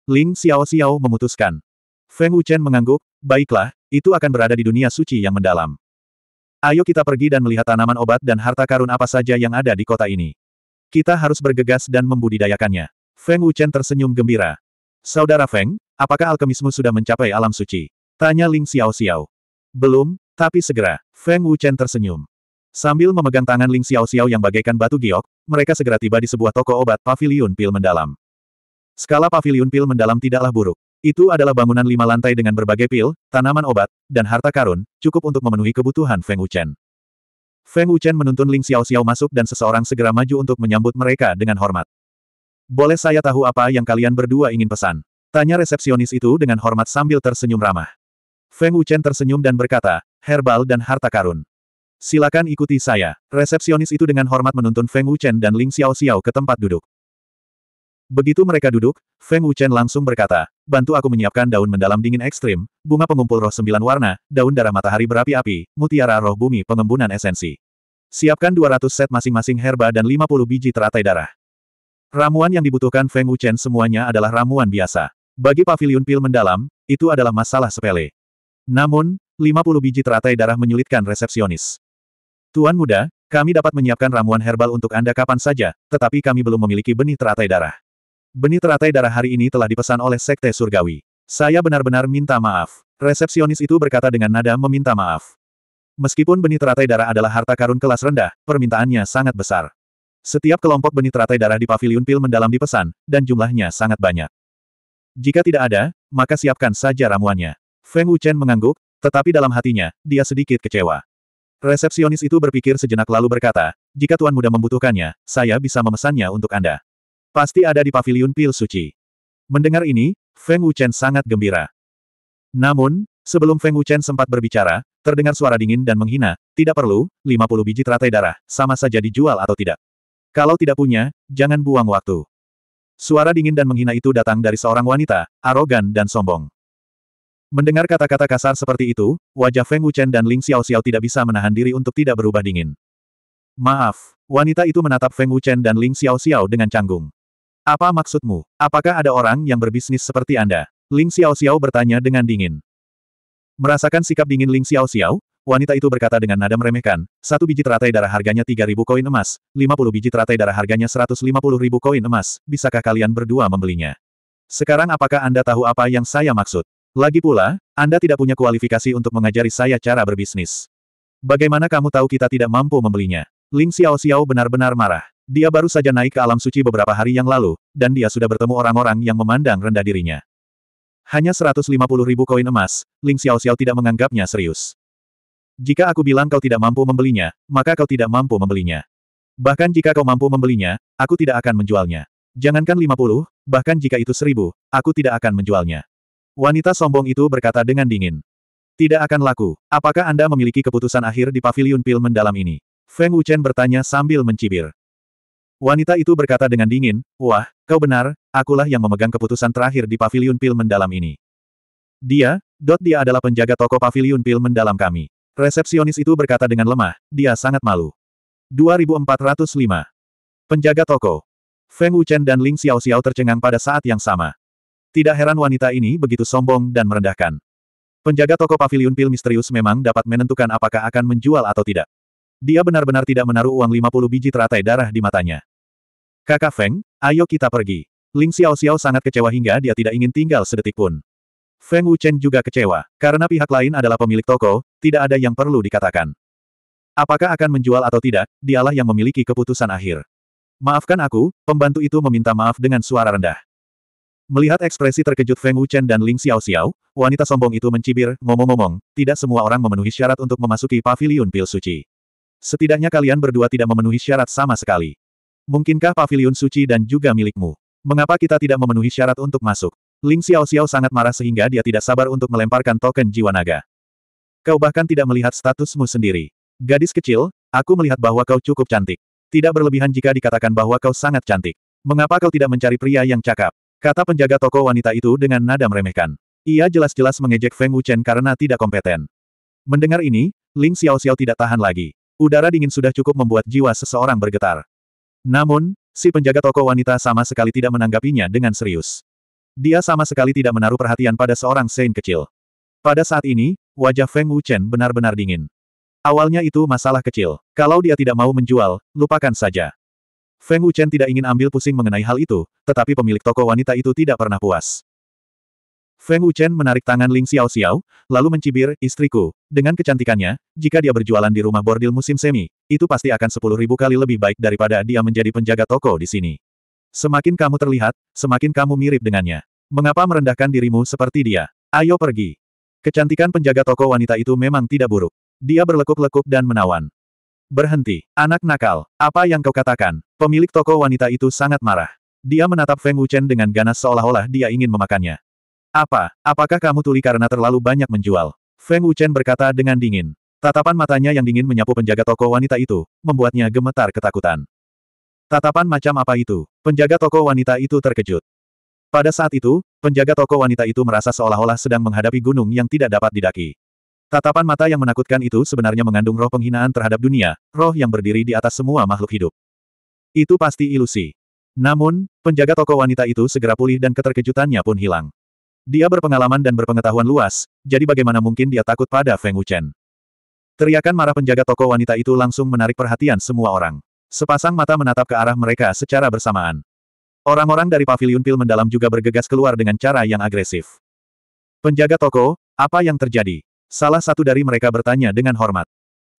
Ling Xiao Xiao memutuskan. Feng Wuchen mengangguk, baiklah, itu akan berada di dunia suci yang mendalam. Ayo kita pergi dan melihat tanaman obat dan harta karun apa saja yang ada di kota ini. Kita harus bergegas dan membudidayakannya. Feng Wuchen tersenyum gembira. Saudara Feng, apakah alkemismu sudah mencapai alam suci? Tanya Ling Xiao Xiao. Belum, tapi segera. Feng Wuchen tersenyum. Sambil memegang tangan Ling Xiao Xiao yang bagaikan batu giok, mereka segera tiba di sebuah toko obat pavilion pil mendalam. Skala pavilion pil mendalam tidaklah buruk. Itu adalah bangunan lima lantai dengan berbagai pil, tanaman obat, dan harta karun, cukup untuk memenuhi kebutuhan Feng Wuchen. Feng Wuchen menuntun Ling Xiao Xiao masuk dan seseorang segera maju untuk menyambut mereka dengan hormat. Boleh saya tahu apa yang kalian berdua ingin pesan? Tanya resepsionis itu dengan hormat sambil tersenyum ramah. Feng Wuchen tersenyum dan berkata, herbal dan harta karun. Silakan ikuti saya. Resepsionis itu dengan hormat menuntun Feng Wuchen dan Ling Xiao Xiao ke tempat duduk. Begitu mereka duduk, Feng Wuchen langsung berkata, bantu aku menyiapkan daun mendalam dingin ekstrim, bunga pengumpul roh sembilan warna, daun darah matahari berapi-api, mutiara roh bumi pengembunan esensi. Siapkan 200 set masing-masing herba dan 50 biji teratai darah. Ramuan yang dibutuhkan Feng Wuchen semuanya adalah ramuan biasa. Bagi pavilion pil mendalam, itu adalah masalah sepele. Namun, 50 biji teratai darah menyulitkan resepsionis. Tuan muda, kami dapat menyiapkan ramuan herbal untuk Anda kapan saja, tetapi kami belum memiliki benih teratai darah. Benih teratai darah hari ini telah dipesan oleh Sekte Surgawi. Saya benar-benar minta maaf. Resepsionis itu berkata dengan nada meminta maaf. Meskipun benih teratai darah adalah harta karun kelas rendah, permintaannya sangat besar. Setiap kelompok benih teratai darah di pavilion pil mendalam dipesan, dan jumlahnya sangat banyak. Jika tidak ada, maka siapkan saja ramuannya. Feng Wuchen mengangguk, tetapi dalam hatinya, dia sedikit kecewa. Resepsionis itu berpikir sejenak lalu berkata, jika Tuan Muda membutuhkannya, saya bisa memesannya untuk Anda. Pasti ada di pavilion pil suci. Mendengar ini, Feng Wuchen sangat gembira. Namun, sebelum Feng Wuchen sempat berbicara, terdengar suara dingin dan menghina, tidak perlu, 50 biji teratai darah, sama saja dijual atau tidak. Kalau tidak punya, jangan buang waktu. Suara dingin dan menghina itu datang dari seorang wanita, arogan dan sombong. Mendengar kata-kata kasar seperti itu, wajah Feng Wuchen dan Ling Xiao Xiao tidak bisa menahan diri untuk tidak berubah dingin. Maaf, wanita itu menatap Feng Wuchen dan Ling Xiao Xiao dengan canggung. Apa maksudmu? Apakah ada orang yang berbisnis seperti Anda? Ling Xiao Xiao bertanya dengan dingin. Merasakan sikap dingin Ling Xiao Xiao, wanita itu berkata dengan nada meremehkan, satu biji teratai darah harganya 3.000 koin emas, 50 biji teratai darah harganya 150.000 koin emas, bisakah kalian berdua membelinya? Sekarang apakah Anda tahu apa yang saya maksud? Lagi pula, Anda tidak punya kualifikasi untuk mengajari saya cara berbisnis. Bagaimana kamu tahu kita tidak mampu membelinya? Ling Xiao Xiao benar-benar marah. Dia baru saja naik ke alam suci beberapa hari yang lalu, dan dia sudah bertemu orang-orang yang memandang rendah dirinya. Hanya 150 ribu koin emas, Ling Xiao Xiao tidak menganggapnya serius. Jika aku bilang kau tidak mampu membelinya, maka kau tidak mampu membelinya. Bahkan jika kau mampu membelinya, aku tidak akan menjualnya. Jangankan 50, bahkan jika itu 1000, aku tidak akan menjualnya. Wanita sombong itu berkata dengan dingin. Tidak akan laku. Apakah Anda memiliki keputusan akhir di paviliun pil mendalam ini? Feng Wuchen bertanya sambil mencibir. Wanita itu berkata dengan dingin, Wah, kau benar, akulah yang memegang keputusan terakhir di pavilion pil mendalam ini. Dia, Dot dia adalah penjaga toko pavilion pil mendalam kami. Resepsionis itu berkata dengan lemah, dia sangat malu. 2405. Penjaga toko. Feng Wuchen dan Ling Xiao Xiao tercengang pada saat yang sama. Tidak heran wanita ini begitu sombong dan merendahkan. Penjaga toko pavilion pil misterius memang dapat menentukan apakah akan menjual atau tidak. Dia benar-benar tidak menaruh uang 50 biji teratai darah di matanya. Kakak Feng, ayo kita pergi. Ling Xiao Xiao sangat kecewa hingga dia tidak ingin tinggal sedetik pun. Feng Wuchen juga kecewa, karena pihak lain adalah pemilik toko, tidak ada yang perlu dikatakan. Apakah akan menjual atau tidak, dialah yang memiliki keputusan akhir. Maafkan aku, pembantu itu meminta maaf dengan suara rendah. Melihat ekspresi terkejut Feng Wuchen dan Ling Xiao Xiao, wanita sombong itu mencibir, ngomong-ngomong, tidak semua orang memenuhi syarat untuk memasuki paviliun pil suci. Setidaknya kalian berdua tidak memenuhi syarat sama sekali. Mungkinkah pavilion suci dan juga milikmu? Mengapa kita tidak memenuhi syarat untuk masuk? Ling Xiao Xiao sangat marah sehingga dia tidak sabar untuk melemparkan token jiwa naga. Kau bahkan tidak melihat statusmu sendiri. Gadis kecil, aku melihat bahwa kau cukup cantik. Tidak berlebihan jika dikatakan bahwa kau sangat cantik. Mengapa kau tidak mencari pria yang cakap? Kata penjaga toko wanita itu dengan nada meremehkan. Ia jelas-jelas mengejek Feng Wuchen karena tidak kompeten. Mendengar ini, Ling Xiao Xiao tidak tahan lagi. Udara dingin sudah cukup membuat jiwa seseorang bergetar. Namun, si penjaga toko wanita sama sekali tidak menanggapinya dengan serius. Dia sama sekali tidak menaruh perhatian pada seorang Sein kecil. Pada saat ini, wajah Feng Wuchen benar-benar dingin. Awalnya itu masalah kecil. Kalau dia tidak mau menjual, lupakan saja. Feng Wuchen tidak ingin ambil pusing mengenai hal itu, tetapi pemilik toko wanita itu tidak pernah puas. Feng Wuchen menarik tangan Ling Xiao Xiao, lalu mencibir, istriku, dengan kecantikannya, jika dia berjualan di rumah bordil musim semi, itu pasti akan sepuluh ribu kali lebih baik daripada dia menjadi penjaga toko di sini. Semakin kamu terlihat, semakin kamu mirip dengannya. Mengapa merendahkan dirimu seperti dia? Ayo pergi. Kecantikan penjaga toko wanita itu memang tidak buruk. Dia berlekuk-lekuk dan menawan. Berhenti, anak nakal. Apa yang kau katakan? Pemilik toko wanita itu sangat marah. Dia menatap Feng Wuchen dengan ganas seolah-olah dia ingin memakannya. Apa, apakah kamu tuli karena terlalu banyak menjual? Feng Wuchen berkata dengan dingin. Tatapan matanya yang dingin menyapu penjaga toko wanita itu, membuatnya gemetar ketakutan. Tatapan macam apa itu? Penjaga toko wanita itu terkejut. Pada saat itu, penjaga toko wanita itu merasa seolah-olah sedang menghadapi gunung yang tidak dapat didaki. Tatapan mata yang menakutkan itu sebenarnya mengandung roh penghinaan terhadap dunia, roh yang berdiri di atas semua makhluk hidup. Itu pasti ilusi. Namun, penjaga toko wanita itu segera pulih dan keterkejutannya pun hilang. Dia berpengalaman dan berpengetahuan luas, jadi bagaimana mungkin dia takut pada Feng Wuchen. Teriakan marah penjaga toko wanita itu langsung menarik perhatian semua orang. Sepasang mata menatap ke arah mereka secara bersamaan. Orang-orang dari Paviliun pil mendalam juga bergegas keluar dengan cara yang agresif. Penjaga toko, apa yang terjadi? Salah satu dari mereka bertanya dengan hormat.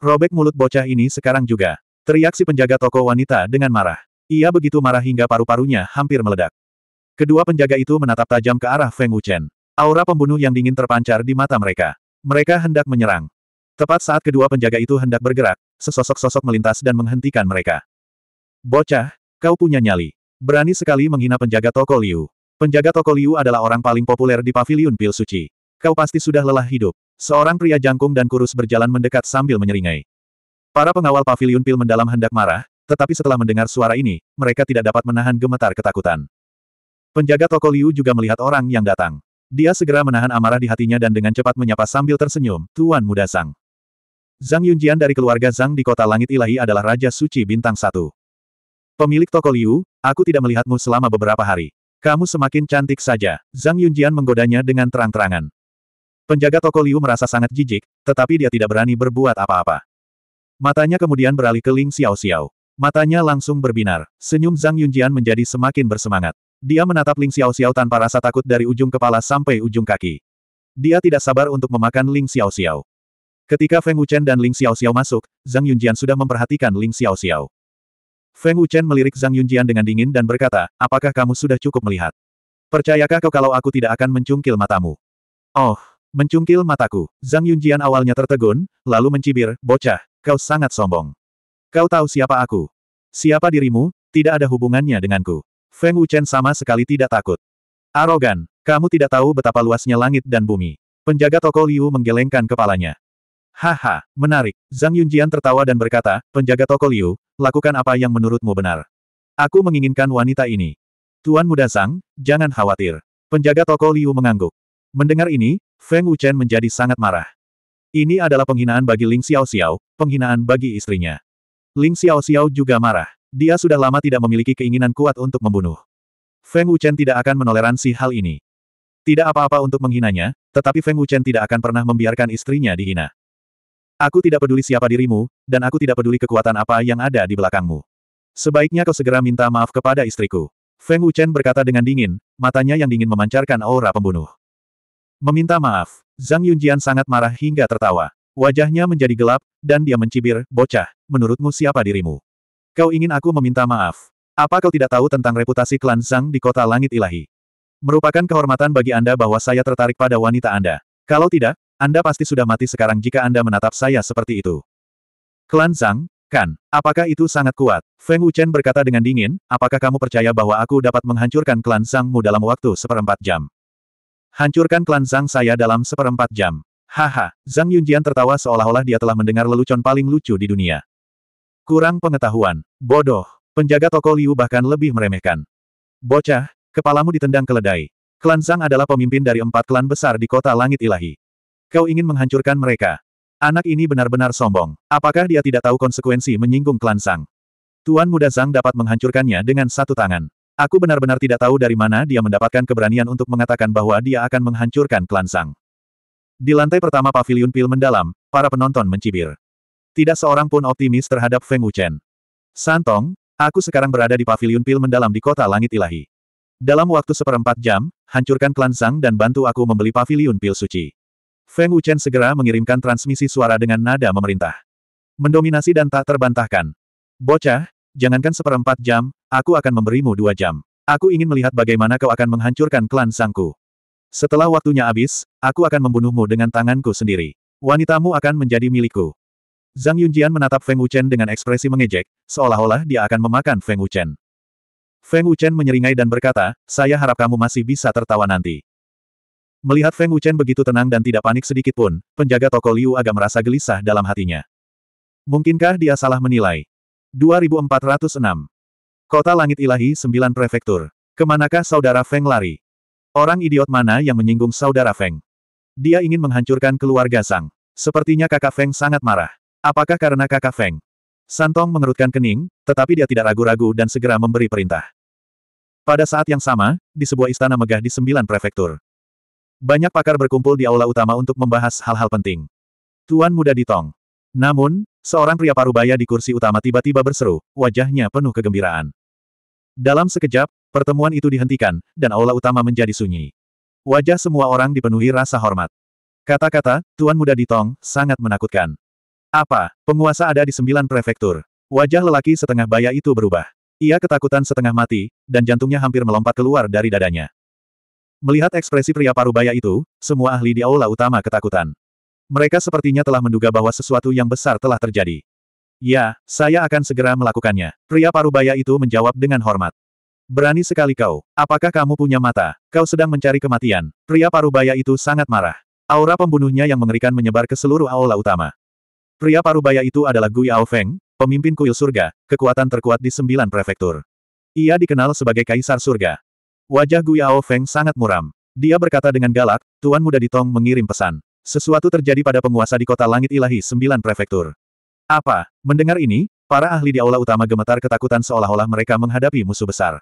Robek mulut bocah ini sekarang juga. Teriak si penjaga toko wanita dengan marah. Ia begitu marah hingga paru-parunya hampir meledak. Kedua penjaga itu menatap tajam ke arah Feng Wuchen. Aura pembunuh yang dingin terpancar di mata mereka. Mereka hendak menyerang. Tepat saat kedua penjaga itu hendak bergerak, sesosok-sosok melintas dan menghentikan mereka. Bocah, kau punya nyali. Berani sekali menghina penjaga toko Liu. Penjaga toko Liu adalah orang paling populer di paviliun pil suci. Kau pasti sudah lelah hidup. Seorang pria jangkung dan kurus berjalan mendekat sambil menyeringai. Para pengawal paviliun pil mendalam hendak marah, tetapi setelah mendengar suara ini, mereka tidak dapat menahan gemetar ketakutan. Penjaga toko Liu juga melihat orang yang datang. Dia segera menahan amarah di hatinya dan dengan cepat menyapa sambil tersenyum, Tuan Muda Zhang. Zhang Yunjian dari keluarga Zhang di kota langit ilahi adalah Raja Suci Bintang Satu. Pemilik toko Liu, aku tidak melihatmu selama beberapa hari. Kamu semakin cantik saja. Zhang Yunjian menggodanya dengan terang-terangan. Penjaga toko Liu merasa sangat jijik, tetapi dia tidak berani berbuat apa-apa. Matanya kemudian beralih ke Ling Xiao Xiao. Matanya langsung berbinar. Senyum Zhang Yunjian menjadi semakin bersemangat. Dia menatap Ling Xiao Xiao tanpa rasa takut dari ujung kepala sampai ujung kaki. Dia tidak sabar untuk memakan Ling Xiao Xiao. Ketika Feng Wuchen dan Ling Xiao Xiao masuk, Zhang Yunjian sudah memperhatikan Ling Xiao Xiao. Feng Wuchen melirik Zhang Yunjian dengan dingin dan berkata, apakah kamu sudah cukup melihat? Percayakah kau kalau aku tidak akan mencungkil matamu? Oh, mencungkil mataku. Zhang Yunjian awalnya tertegun, lalu mencibir, bocah, kau sangat sombong. Kau tahu siapa aku? Siapa dirimu, tidak ada hubungannya denganku. Feng Wuchen sama sekali tidak takut. Arogan, kamu tidak tahu betapa luasnya langit dan bumi. Penjaga toko Liu menggelengkan kepalanya. Haha, menarik. Zhang Yunjian tertawa dan berkata, penjaga toko Liu, lakukan apa yang menurutmu benar. Aku menginginkan wanita ini. Tuan muda Zhang, jangan khawatir. Penjaga toko Liu mengangguk. Mendengar ini, Feng Wuchen menjadi sangat marah. Ini adalah penghinaan bagi Ling Xiao Xiao, penghinaan bagi istrinya. Ling Xiao Xiao juga marah. Dia sudah lama tidak memiliki keinginan kuat untuk membunuh. Feng Wuchen tidak akan menoleransi hal ini. Tidak apa-apa untuk menghinanya, tetapi Feng Wuchen tidak akan pernah membiarkan istrinya dihina. Aku tidak peduli siapa dirimu, dan aku tidak peduli kekuatan apa yang ada di belakangmu. Sebaiknya kau segera minta maaf kepada istriku. Feng Wuchen berkata dengan dingin, matanya yang dingin memancarkan aura pembunuh. Meminta maaf, Zhang Yunjian sangat marah hingga tertawa. Wajahnya menjadi gelap, dan dia mencibir, bocah, menurutmu siapa dirimu? Kau ingin aku meminta maaf? Apa kau tidak tahu tentang reputasi klan Zhang di kota langit ilahi? Merupakan kehormatan bagi Anda bahwa saya tertarik pada wanita Anda. Kalau tidak, Anda pasti sudah mati sekarang jika Anda menatap saya seperti itu. Klan Zhang, kan? Apakah itu sangat kuat? Feng Wuchen berkata dengan dingin, apakah kamu percaya bahwa aku dapat menghancurkan klan Zhangmu dalam waktu seperempat jam? Hancurkan klan Zhang saya dalam seperempat jam. Haha, Zhang Yunjian tertawa seolah-olah dia telah mendengar lelucon paling lucu di dunia. Kurang pengetahuan. Bodoh. Penjaga toko Liu bahkan lebih meremehkan. Bocah, kepalamu ditendang keledai. Klan Sang adalah pemimpin dari empat klan besar di kota langit ilahi. Kau ingin menghancurkan mereka. Anak ini benar-benar sombong. Apakah dia tidak tahu konsekuensi menyinggung klan Sang? Tuan muda Zhang dapat menghancurkannya dengan satu tangan. Aku benar-benar tidak tahu dari mana dia mendapatkan keberanian untuk mengatakan bahwa dia akan menghancurkan klan Sang. Di lantai pertama pavilion pil mendalam, para penonton mencibir. Tidak seorang pun optimis terhadap Feng Wuchen. Santong, aku sekarang berada di Paviliun pil mendalam di kota langit ilahi. Dalam waktu seperempat jam, hancurkan klan Sang dan bantu aku membeli Paviliun pil suci. Feng Wuchen segera mengirimkan transmisi suara dengan nada memerintah. Mendominasi dan tak terbantahkan. Bocah, jangankan seperempat jam, aku akan memberimu dua jam. Aku ingin melihat bagaimana kau akan menghancurkan klan Sangku. Setelah waktunya habis, aku akan membunuhmu dengan tanganku sendiri. Wanitamu akan menjadi milikku. Zhang Yunjian menatap Feng Wuchen dengan ekspresi mengejek, seolah-olah dia akan memakan Feng Wuchen. Feng Wuchen menyeringai dan berkata, saya harap kamu masih bisa tertawa nanti. Melihat Feng Wuchen begitu tenang dan tidak panik sedikit pun, penjaga toko Liu agak merasa gelisah dalam hatinya. Mungkinkah dia salah menilai? 2406. Kota Langit Ilahi 9 Prefektur. Kemanakah saudara Feng lari? Orang idiot mana yang menyinggung saudara Feng? Dia ingin menghancurkan keluarga Sang. Sepertinya kakak Feng sangat marah. Apakah karena kakak Feng? Santong mengerutkan kening, tetapi dia tidak ragu-ragu dan segera memberi perintah. Pada saat yang sama, di sebuah istana megah di sembilan prefektur. Banyak pakar berkumpul di aula utama untuk membahas hal-hal penting. Tuan muda Ditong. Namun, seorang pria parubaya di kursi utama tiba-tiba berseru, wajahnya penuh kegembiraan. Dalam sekejap, pertemuan itu dihentikan, dan aula utama menjadi sunyi. Wajah semua orang dipenuhi rasa hormat. Kata-kata, Tuan Muda Ditong sangat menakutkan. Apa, penguasa ada di sembilan prefektur. Wajah lelaki setengah baya itu berubah. Ia ketakutan setengah mati, dan jantungnya hampir melompat keluar dari dadanya. Melihat ekspresi pria parubaya itu, semua ahli di aula utama ketakutan. Mereka sepertinya telah menduga bahwa sesuatu yang besar telah terjadi. Ya, saya akan segera melakukannya. Pria parubaya itu menjawab dengan hormat. Berani sekali kau. Apakah kamu punya mata? Kau sedang mencari kematian. Pria parubaya itu sangat marah. Aura pembunuhnya yang mengerikan menyebar ke seluruh aula utama. Pria parubaya itu adalah Gui Feng, pemimpin kuil surga, kekuatan terkuat di sembilan prefektur. Ia dikenal sebagai kaisar surga. Wajah Gui Feng sangat muram. Dia berkata dengan galak, Tuan Muda Ditong mengirim pesan. Sesuatu terjadi pada penguasa di kota langit ilahi sembilan prefektur. Apa? Mendengar ini, para ahli di aula utama gemetar ketakutan seolah-olah mereka menghadapi musuh besar.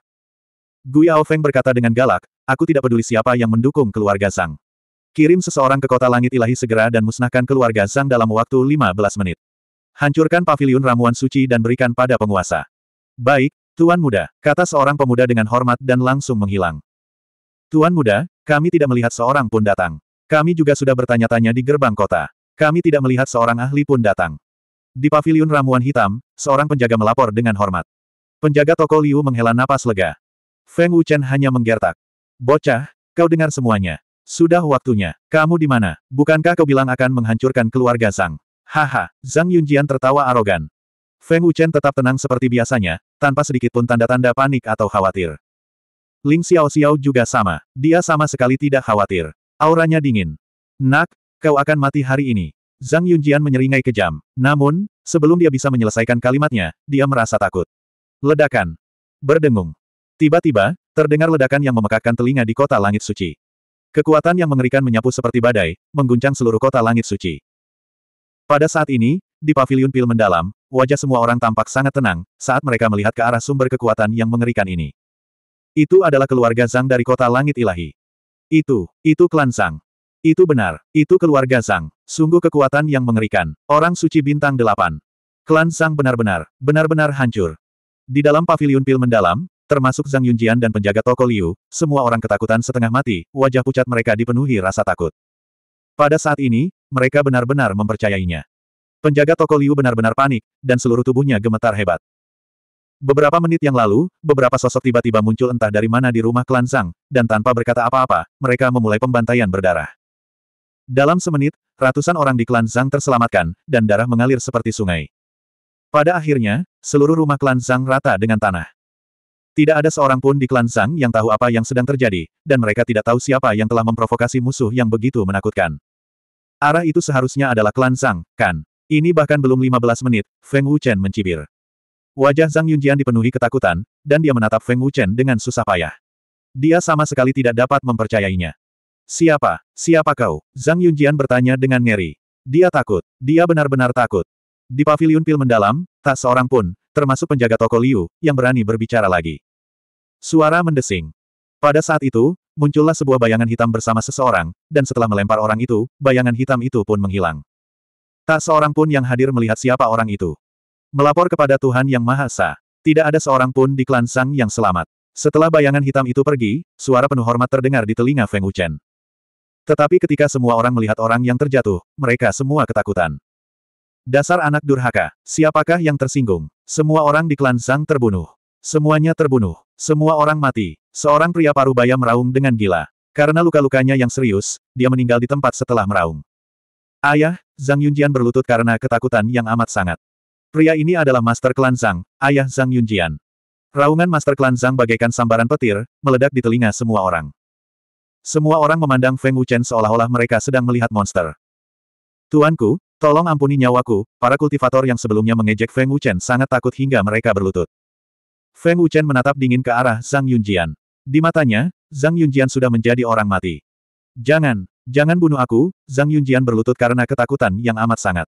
Gui Feng berkata dengan galak, aku tidak peduli siapa yang mendukung keluarga Zhang. Kirim seseorang ke kota langit ilahi segera dan musnahkan keluarga Zhang dalam waktu 15 menit. Hancurkan paviliun ramuan suci dan berikan pada penguasa. Baik, Tuan Muda, kata seorang pemuda dengan hormat dan langsung menghilang. Tuan Muda, kami tidak melihat seorang pun datang. Kami juga sudah bertanya-tanya di gerbang kota. Kami tidak melihat seorang ahli pun datang. Di paviliun ramuan hitam, seorang penjaga melapor dengan hormat. Penjaga toko Liu menghela napas lega. Feng Wuchen hanya menggertak. Bocah, kau dengar semuanya. Sudah waktunya. Kamu di mana? Bukankah kau bilang akan menghancurkan keluarga Zhang? Haha, Zhang Yunjian tertawa arogan. Feng Wuchen tetap tenang seperti biasanya, tanpa sedikit pun tanda-tanda panik atau khawatir. Ling Xiao Xiao juga sama. Dia sama sekali tidak khawatir. Auranya dingin. Nak, kau akan mati hari ini. Zhang Yunjian menyeringai kejam. Namun, sebelum dia bisa menyelesaikan kalimatnya, dia merasa takut. Ledakan. Berdengung. Tiba-tiba, terdengar ledakan yang memekakkan telinga di kota langit suci. Kekuatan yang mengerikan menyapu seperti badai, mengguncang seluruh kota langit suci. Pada saat ini, di paviliun pil mendalam, wajah semua orang tampak sangat tenang, saat mereka melihat ke arah sumber kekuatan yang mengerikan ini. Itu adalah keluarga Zhang dari kota langit ilahi. Itu, itu klan Zhang. Itu benar, itu keluarga Zhang. Sungguh kekuatan yang mengerikan. Orang suci bintang delapan. Klan Zhang benar-benar, benar-benar hancur. Di dalam paviliun pil mendalam, termasuk Zhang Yunjian dan penjaga toko Liu, semua orang ketakutan setengah mati, wajah pucat mereka dipenuhi rasa takut. Pada saat ini, mereka benar-benar mempercayainya. Penjaga toko Liu benar-benar panik, dan seluruh tubuhnya gemetar hebat. Beberapa menit yang lalu, beberapa sosok tiba-tiba muncul entah dari mana di rumah klan Zhang, dan tanpa berkata apa-apa, mereka memulai pembantaian berdarah. Dalam semenit, ratusan orang di klan Zhang terselamatkan, dan darah mengalir seperti sungai. Pada akhirnya, seluruh rumah klan Zhang rata dengan tanah. Tidak ada seorang pun di klan Zhang yang tahu apa yang sedang terjadi, dan mereka tidak tahu siapa yang telah memprovokasi musuh yang begitu menakutkan. Arah itu seharusnya adalah klan Zhang, kan? Ini bahkan belum 15 menit, Feng Wuchen mencibir. Wajah Zhang Yunjian dipenuhi ketakutan, dan dia menatap Feng Wuchen dengan susah payah. Dia sama sekali tidak dapat mempercayainya. Siapa? Siapa kau? Zhang Yunjian bertanya dengan ngeri. Dia takut. Dia benar-benar takut. Di paviliun pil mendalam, tak seorang pun, termasuk penjaga toko Liu, yang berani berbicara lagi. Suara mendesing. Pada saat itu, muncullah sebuah bayangan hitam bersama seseorang, dan setelah melempar orang itu, bayangan hitam itu pun menghilang. Tak seorang pun yang hadir melihat siapa orang itu. Melapor kepada Tuhan Yang Maha Esa. Tidak ada seorang pun di klan Sang yang selamat. Setelah bayangan hitam itu pergi, suara penuh hormat terdengar di telinga Feng Wuchen. Tetapi ketika semua orang melihat orang yang terjatuh, mereka semua ketakutan. Dasar anak durhaka, siapakah yang tersinggung? Semua orang di klan Sang terbunuh. Semuanya terbunuh. Semua orang mati. Seorang pria paruh baya meraung dengan gila. Karena luka-lukanya yang serius, dia meninggal di tempat setelah meraung. Ayah, Zhang Yunjian berlutut karena ketakutan yang amat sangat. Pria ini adalah Master Klan Zhang, ayah Zhang Yunjian. Raungan Master Klan Zhang bagaikan sambaran petir, meledak di telinga semua orang. Semua orang memandang Feng Wuchen seolah-olah mereka sedang melihat monster. Tuanku, tolong ampuni nyawaku, para kultivator yang sebelumnya mengejek Feng Wuchen sangat takut hingga mereka berlutut. Feng Wuchen menatap dingin ke arah Zhang Yunjian. Di matanya, Zhang Yunjian sudah menjadi orang mati. Jangan, jangan bunuh aku, Zhang Yunjian berlutut karena ketakutan yang amat sangat.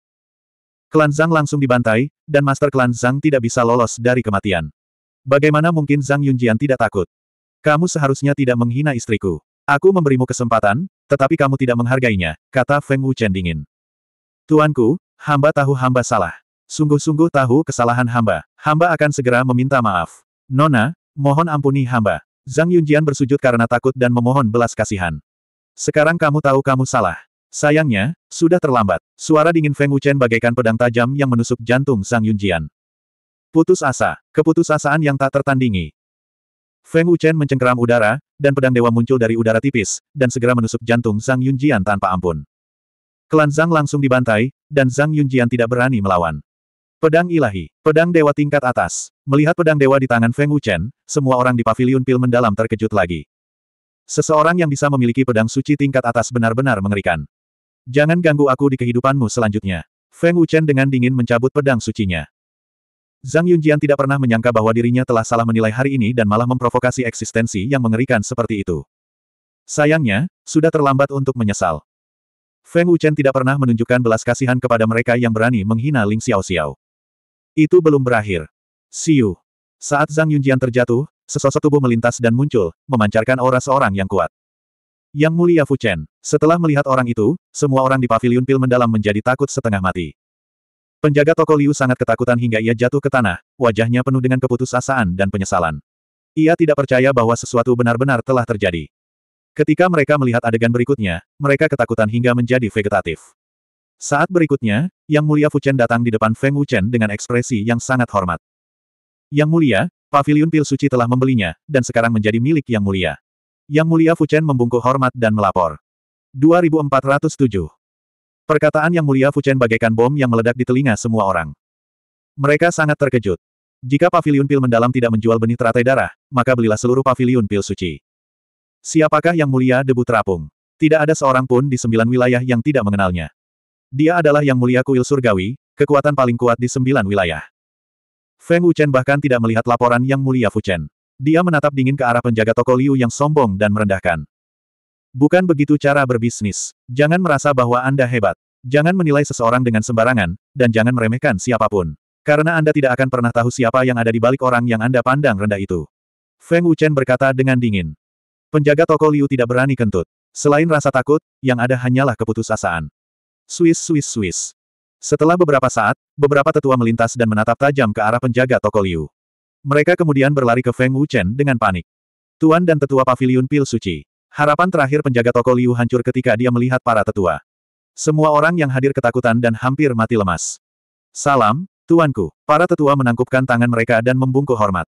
Klan Zhang langsung dibantai, dan Master Klan Zhang tidak bisa lolos dari kematian. Bagaimana mungkin Zhang Yunjian tidak takut? Kamu seharusnya tidak menghina istriku. Aku memberimu kesempatan, tetapi kamu tidak menghargainya, kata Feng Wuchen dingin. Tuanku, hamba tahu hamba salah. Sungguh-sungguh tahu kesalahan hamba. Hamba akan segera meminta maaf. Nona, mohon ampuni hamba. Zhang Yunjian bersujud karena takut dan memohon belas kasihan. Sekarang kamu tahu kamu salah. Sayangnya, sudah terlambat. Suara dingin Feng Wuchen bagaikan pedang tajam yang menusuk jantung Zhang Yunjian. Putus asa, keputusasaan yang tak tertandingi. Feng Wuchen mencengkeram udara, dan pedang dewa muncul dari udara tipis, dan segera menusuk jantung Zhang Yunjian tanpa ampun. Klan Zhang langsung dibantai, dan Zhang Yunjian tidak berani melawan. Pedang ilahi, pedang dewa tingkat atas. Melihat pedang dewa di tangan Feng Wuchen, semua orang di paviliun pil mendalam terkejut lagi. Seseorang yang bisa memiliki pedang suci tingkat atas benar-benar mengerikan. Jangan ganggu aku di kehidupanmu selanjutnya. Feng Wuchen dengan dingin mencabut pedang sucinya. Zhang Yunjian tidak pernah menyangka bahwa dirinya telah salah menilai hari ini dan malah memprovokasi eksistensi yang mengerikan seperti itu. Sayangnya, sudah terlambat untuk menyesal. Feng Wuchen tidak pernah menunjukkan belas kasihan kepada mereka yang berani menghina Ling Xiao Xiao. Itu belum berakhir. Siu. Saat Zhang Yunjian terjatuh, sesosok tubuh melintas dan muncul, memancarkan aura seorang yang kuat. Yang mulia Fu Chen, setelah melihat orang itu, semua orang di Pavilion pil mendalam menjadi takut setengah mati. Penjaga toko Liu sangat ketakutan hingga ia jatuh ke tanah, wajahnya penuh dengan keputusasaan dan penyesalan. Ia tidak percaya bahwa sesuatu benar-benar telah terjadi. Ketika mereka melihat adegan berikutnya, mereka ketakutan hingga menjadi vegetatif. Saat berikutnya, Yang Mulia Fuchen datang di depan Feng Wuchen dengan ekspresi yang sangat hormat. Yang Mulia, Paviliun pil suci telah membelinya, dan sekarang menjadi milik Yang Mulia. Yang Mulia Fuchen membungkuk hormat dan melapor. 2407 Perkataan Yang Mulia Fuchen bagaikan bom yang meledak di telinga semua orang. Mereka sangat terkejut. Jika Paviliun pil mendalam tidak menjual benih teratai darah, maka belilah seluruh Paviliun pil suci. Siapakah Yang Mulia Debu Terapung? Tidak ada seorang pun di sembilan wilayah yang tidak mengenalnya. Dia adalah yang mulia kuil surgawi, kekuatan paling kuat di sembilan wilayah. Feng Wuchen bahkan tidak melihat laporan yang mulia Fuchen. Dia menatap dingin ke arah penjaga toko Liu yang sombong dan merendahkan. Bukan begitu cara berbisnis. Jangan merasa bahwa Anda hebat. Jangan menilai seseorang dengan sembarangan, dan jangan meremehkan siapapun. Karena Anda tidak akan pernah tahu siapa yang ada di balik orang yang Anda pandang rendah itu. Feng Wuchen berkata dengan dingin. Penjaga toko Liu tidak berani kentut. Selain rasa takut, yang ada hanyalah keputusasaan. Swiss Swiss Swiss. Setelah beberapa saat, beberapa tetua melintas dan menatap tajam ke arah penjaga toko Liu. Mereka kemudian berlari ke Feng Wuchen dengan panik. Tuan dan tetua pavilion pil suci. Harapan terakhir penjaga toko Liu hancur ketika dia melihat para tetua. Semua orang yang hadir ketakutan dan hampir mati lemas. Salam, tuanku. Para tetua menangkupkan tangan mereka dan membungkuk hormat.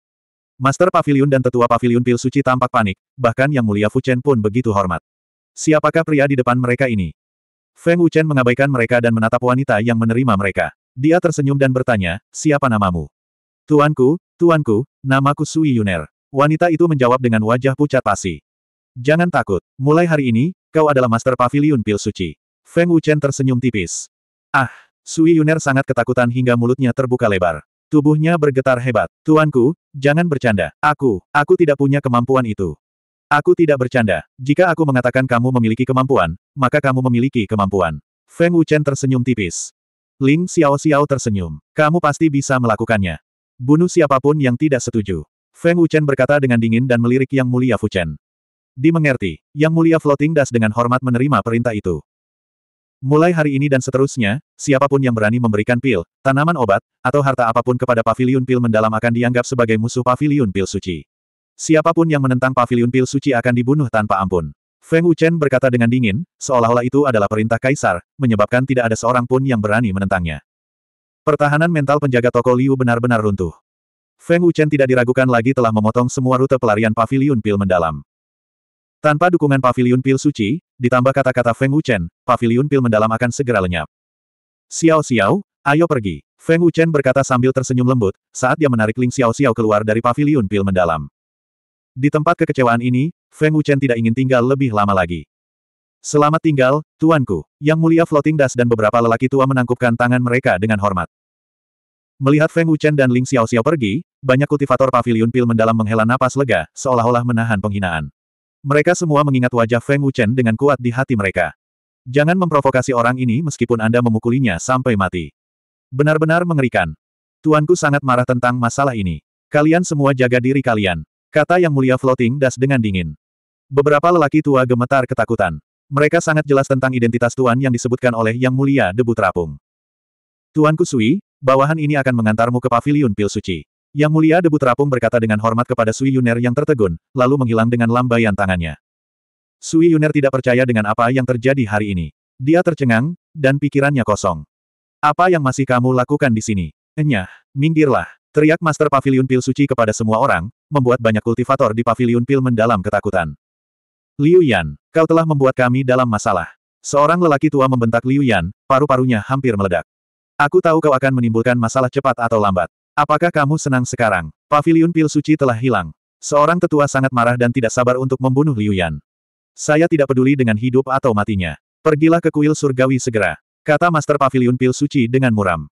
Master pavilion dan Tetua pavilion Pil Suci tampak panik, bahkan Yang Mulia Fuchen pun begitu hormat. Siapakah pria di depan mereka ini? Feng Wuchen mengabaikan mereka dan menatap wanita yang menerima mereka. Dia tersenyum dan bertanya, siapa namamu? Tuanku, tuanku, namaku Sui Yuner. Wanita itu menjawab dengan wajah pucat pasi. Jangan takut, mulai hari ini, kau adalah Master Pavilion Pil Suci. Feng Wuchen tersenyum tipis. Ah, Sui Yuner sangat ketakutan hingga mulutnya terbuka lebar. Tubuhnya bergetar hebat. Tuanku, jangan bercanda. Aku, aku tidak punya kemampuan itu. Aku tidak bercanda. Jika aku mengatakan kamu memiliki kemampuan, maka kamu memiliki kemampuan. Feng Wuchen tersenyum tipis. Ling Xiao Xiao tersenyum. Kamu pasti bisa melakukannya. Bunuh siapapun yang tidak setuju. Feng Wuchen berkata dengan dingin dan melirik Yang Mulia Fuchen. Dimengerti, Yang Mulia Floating Das dengan hormat menerima perintah itu. Mulai hari ini dan seterusnya, siapapun yang berani memberikan pil, tanaman obat, atau harta apapun kepada Pavilion pil mendalam akan dianggap sebagai musuh Pavilion pil suci. Siapapun yang menentang pavilion pil suci akan dibunuh tanpa ampun. Feng Wuchen berkata dengan dingin, seolah-olah itu adalah perintah kaisar, menyebabkan tidak ada seorang pun yang berani menentangnya. Pertahanan mental penjaga toko Liu benar-benar runtuh. Feng Wuchen tidak diragukan lagi telah memotong semua rute pelarian pavilion pil mendalam. Tanpa dukungan pavilion pil suci, ditambah kata-kata Feng Wuchen, pavilion pil mendalam akan segera lenyap. Xiao Xiao, ayo pergi. Feng Wuchen berkata sambil tersenyum lembut, saat dia menarik Ling Xiao Xiao keluar dari pavilion pil mendalam. Di tempat kekecewaan ini, Feng Wuchen tidak ingin tinggal lebih lama lagi. Selamat tinggal, tuanku. Yang mulia Floating Dust dan beberapa lelaki tua menangkupkan tangan mereka dengan hormat. Melihat Feng Wuchen dan Ling Xiao Xiao pergi, banyak kultivator pavilion pil mendalam menghela napas lega, seolah-olah menahan penghinaan. Mereka semua mengingat wajah Feng Wuchen dengan kuat di hati mereka. Jangan memprovokasi orang ini meskipun Anda memukulinya sampai mati. Benar-benar mengerikan. Tuanku sangat marah tentang masalah ini. Kalian semua jaga diri kalian. Kata yang mulia floating das dengan dingin. Beberapa lelaki tua gemetar ketakutan. Mereka sangat jelas tentang identitas Tuan yang disebutkan oleh Yang Mulia Debu Terapung. Tuan Kusui, bawahan ini akan mengantarmu ke pavilion pil suci. Yang Mulia Debu Terapung berkata dengan hormat kepada Sui Yuner yang tertegun, lalu menghilang dengan lambaian tangannya. Sui Yuner tidak percaya dengan apa yang terjadi hari ini. Dia tercengang, dan pikirannya kosong. Apa yang masih kamu lakukan di sini? Enyah, minggirlah. Teriak Master Pavilion Pil Suci kepada semua orang, membuat banyak kultivator di pavilion pil mendalam ketakutan. Liu Yan, kau telah membuat kami dalam masalah. Seorang lelaki tua membentak Liu Yan, paru-parunya hampir meledak. Aku tahu kau akan menimbulkan masalah cepat atau lambat. Apakah kamu senang sekarang? Pavilion pil suci telah hilang. Seorang tetua sangat marah dan tidak sabar untuk membunuh Liu Yan. Saya tidak peduli dengan hidup atau matinya. Pergilah ke kuil surgawi segera. Kata Master Pavilion Pil Suci dengan muram.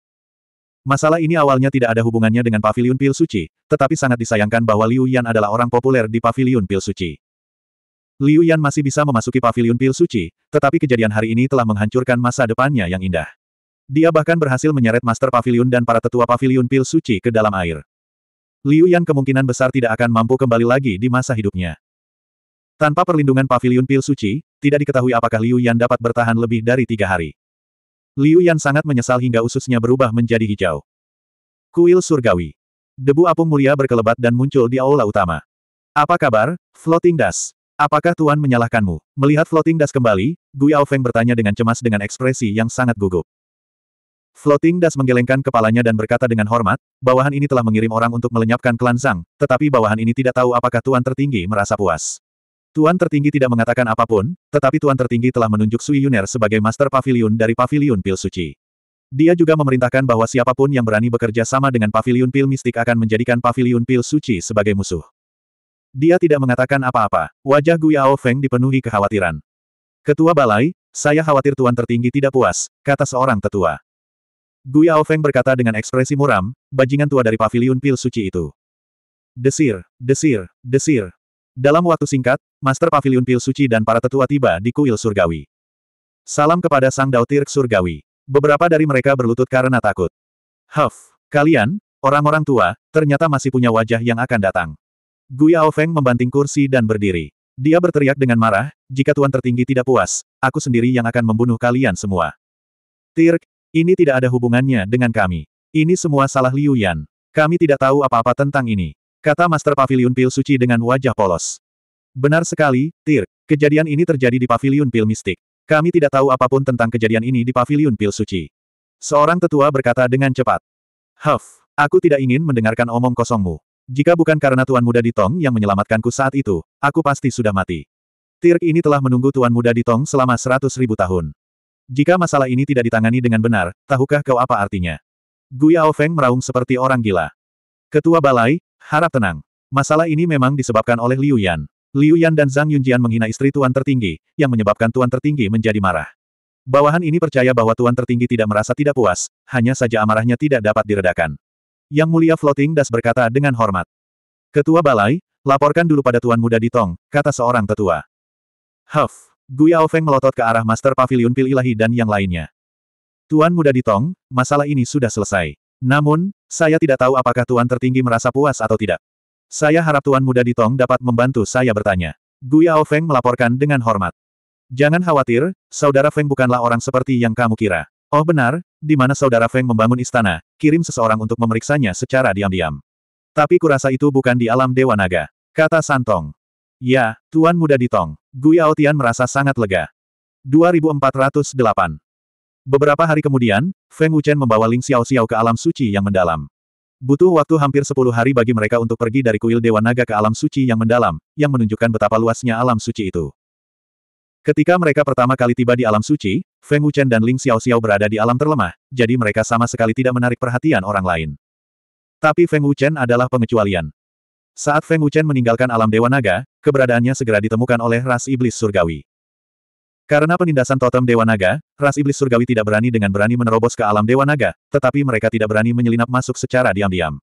Masalah ini awalnya tidak ada hubungannya dengan paviliun pil suci, tetapi sangat disayangkan bahwa Liu Yan adalah orang populer di paviliun pil suci. Liu Yan masih bisa memasuki paviliun pil suci, tetapi kejadian hari ini telah menghancurkan masa depannya yang indah. Dia bahkan berhasil menyeret Master Paviliun dan para tetua paviliun pil suci ke dalam air. Liu Yan kemungkinan besar tidak akan mampu kembali lagi di masa hidupnya. Tanpa perlindungan paviliun pil suci, tidak diketahui apakah Liu Yan dapat bertahan lebih dari tiga hari. Liu Yan sangat menyesal hingga ususnya berubah menjadi hijau. Kuil surgawi. Debu apung mulia berkelebat dan muncul di aula utama. Apa kabar, Floating Das? Apakah Tuan menyalahkanmu? Melihat Floating Das kembali, Gui Feng bertanya dengan cemas dengan ekspresi yang sangat gugup. Floating Das menggelengkan kepalanya dan berkata dengan hormat, bawahan ini telah mengirim orang untuk melenyapkan klan Zhang, tetapi bawahan ini tidak tahu apakah Tuan tertinggi merasa puas. Tuan tertinggi tidak mengatakan apapun, tetapi Tuan tertinggi telah menunjuk Sui Yuner sebagai Master Pavilion dari Pavilion Pil Suci. Dia juga memerintahkan bahwa siapapun yang berani bekerja sama dengan Pavilion Pil Mistik akan menjadikan Pavilion Pil Suci sebagai musuh. Dia tidak mengatakan apa-apa, wajah Guyao Feng dipenuhi kekhawatiran. Ketua Balai, saya khawatir Tuan tertinggi tidak puas, kata seorang tetua. Guyao Feng berkata dengan ekspresi muram, bajingan tua dari Pavilion Pil Suci itu. Desir, desir, desir, dalam waktu singkat, Master Pavilion Pil Suci dan para tetua tiba di kuil surgawi. Salam kepada Sang Tirk surgawi. Beberapa dari mereka berlutut karena takut. Huff, kalian, orang-orang tua, ternyata masih punya wajah yang akan datang. Yao Feng membanting kursi dan berdiri. Dia berteriak dengan marah, jika Tuan Tertinggi tidak puas, aku sendiri yang akan membunuh kalian semua. Tirk, ini tidak ada hubungannya dengan kami. Ini semua salah Liu Yan. Kami tidak tahu apa-apa tentang ini. Kata Master Pavilion Pil Suci dengan wajah polos. Benar sekali, Tir. Kejadian ini terjadi di Paviliun Pil Mistik. Kami tidak tahu apapun tentang kejadian ini di Paviliun Pil Suci. Seorang tetua berkata dengan cepat. Huff, aku tidak ingin mendengarkan omong kosongmu. Jika bukan karena Tuan Muda Ditong yang menyelamatkanku saat itu, aku pasti sudah mati. Tir ini telah menunggu Tuan Muda Ditong selama seratus ribu tahun. Jika masalah ini tidak ditangani dengan benar, tahukah kau apa artinya? Guya Feng meraung seperti orang gila. Ketua Balai, harap tenang. Masalah ini memang disebabkan oleh Liu Yan. Liu Yan dan Zhang Yunjian menghina istri tuan tertinggi, yang menyebabkan tuan tertinggi menjadi marah. Bawahan ini percaya bahwa tuan tertinggi tidak merasa tidak puas, hanya saja amarahnya tidak dapat diredakan. Yang mulia Floating Das berkata dengan hormat. Ketua Balai, laporkan dulu pada tuan muda di Tong, kata seorang tetua. Huff! Guya Feng melotot ke arah Master Pavilion Pil Ilahi dan yang lainnya. Tuan muda di Tong, masalah ini sudah selesai. Namun, saya tidak tahu apakah tuan tertinggi merasa puas atau tidak. Saya harap Tuan Muda Ditong dapat membantu saya bertanya. Yao Feng melaporkan dengan hormat. Jangan khawatir, saudara Feng bukanlah orang seperti yang kamu kira. Oh benar, di mana saudara Feng membangun istana, kirim seseorang untuk memeriksanya secara diam-diam. Tapi kurasa itu bukan di alam Dewa Naga. Kata Santong. Ya, Tuan Muda Ditong. Tong. Yao Tian merasa sangat lega. 2408 Beberapa hari kemudian, Feng Wuchen membawa Ling Xiao Xiao ke alam suci yang mendalam. Butuh waktu hampir 10 hari bagi mereka untuk pergi dari kuil Dewa Naga ke alam suci yang mendalam, yang menunjukkan betapa luasnya alam suci itu. Ketika mereka pertama kali tiba di alam suci, Feng Wuchen dan Ling Xiao Xiao berada di alam terlemah, jadi mereka sama sekali tidak menarik perhatian orang lain. Tapi Feng Wuchen adalah pengecualian. Saat Feng Wuchen meninggalkan alam Dewa Naga, keberadaannya segera ditemukan oleh ras iblis surgawi. Karena penindasan totem Dewa Naga, ras iblis surgawi tidak berani dengan berani menerobos ke alam Dewa Naga, tetapi mereka tidak berani menyelinap masuk secara diam-diam.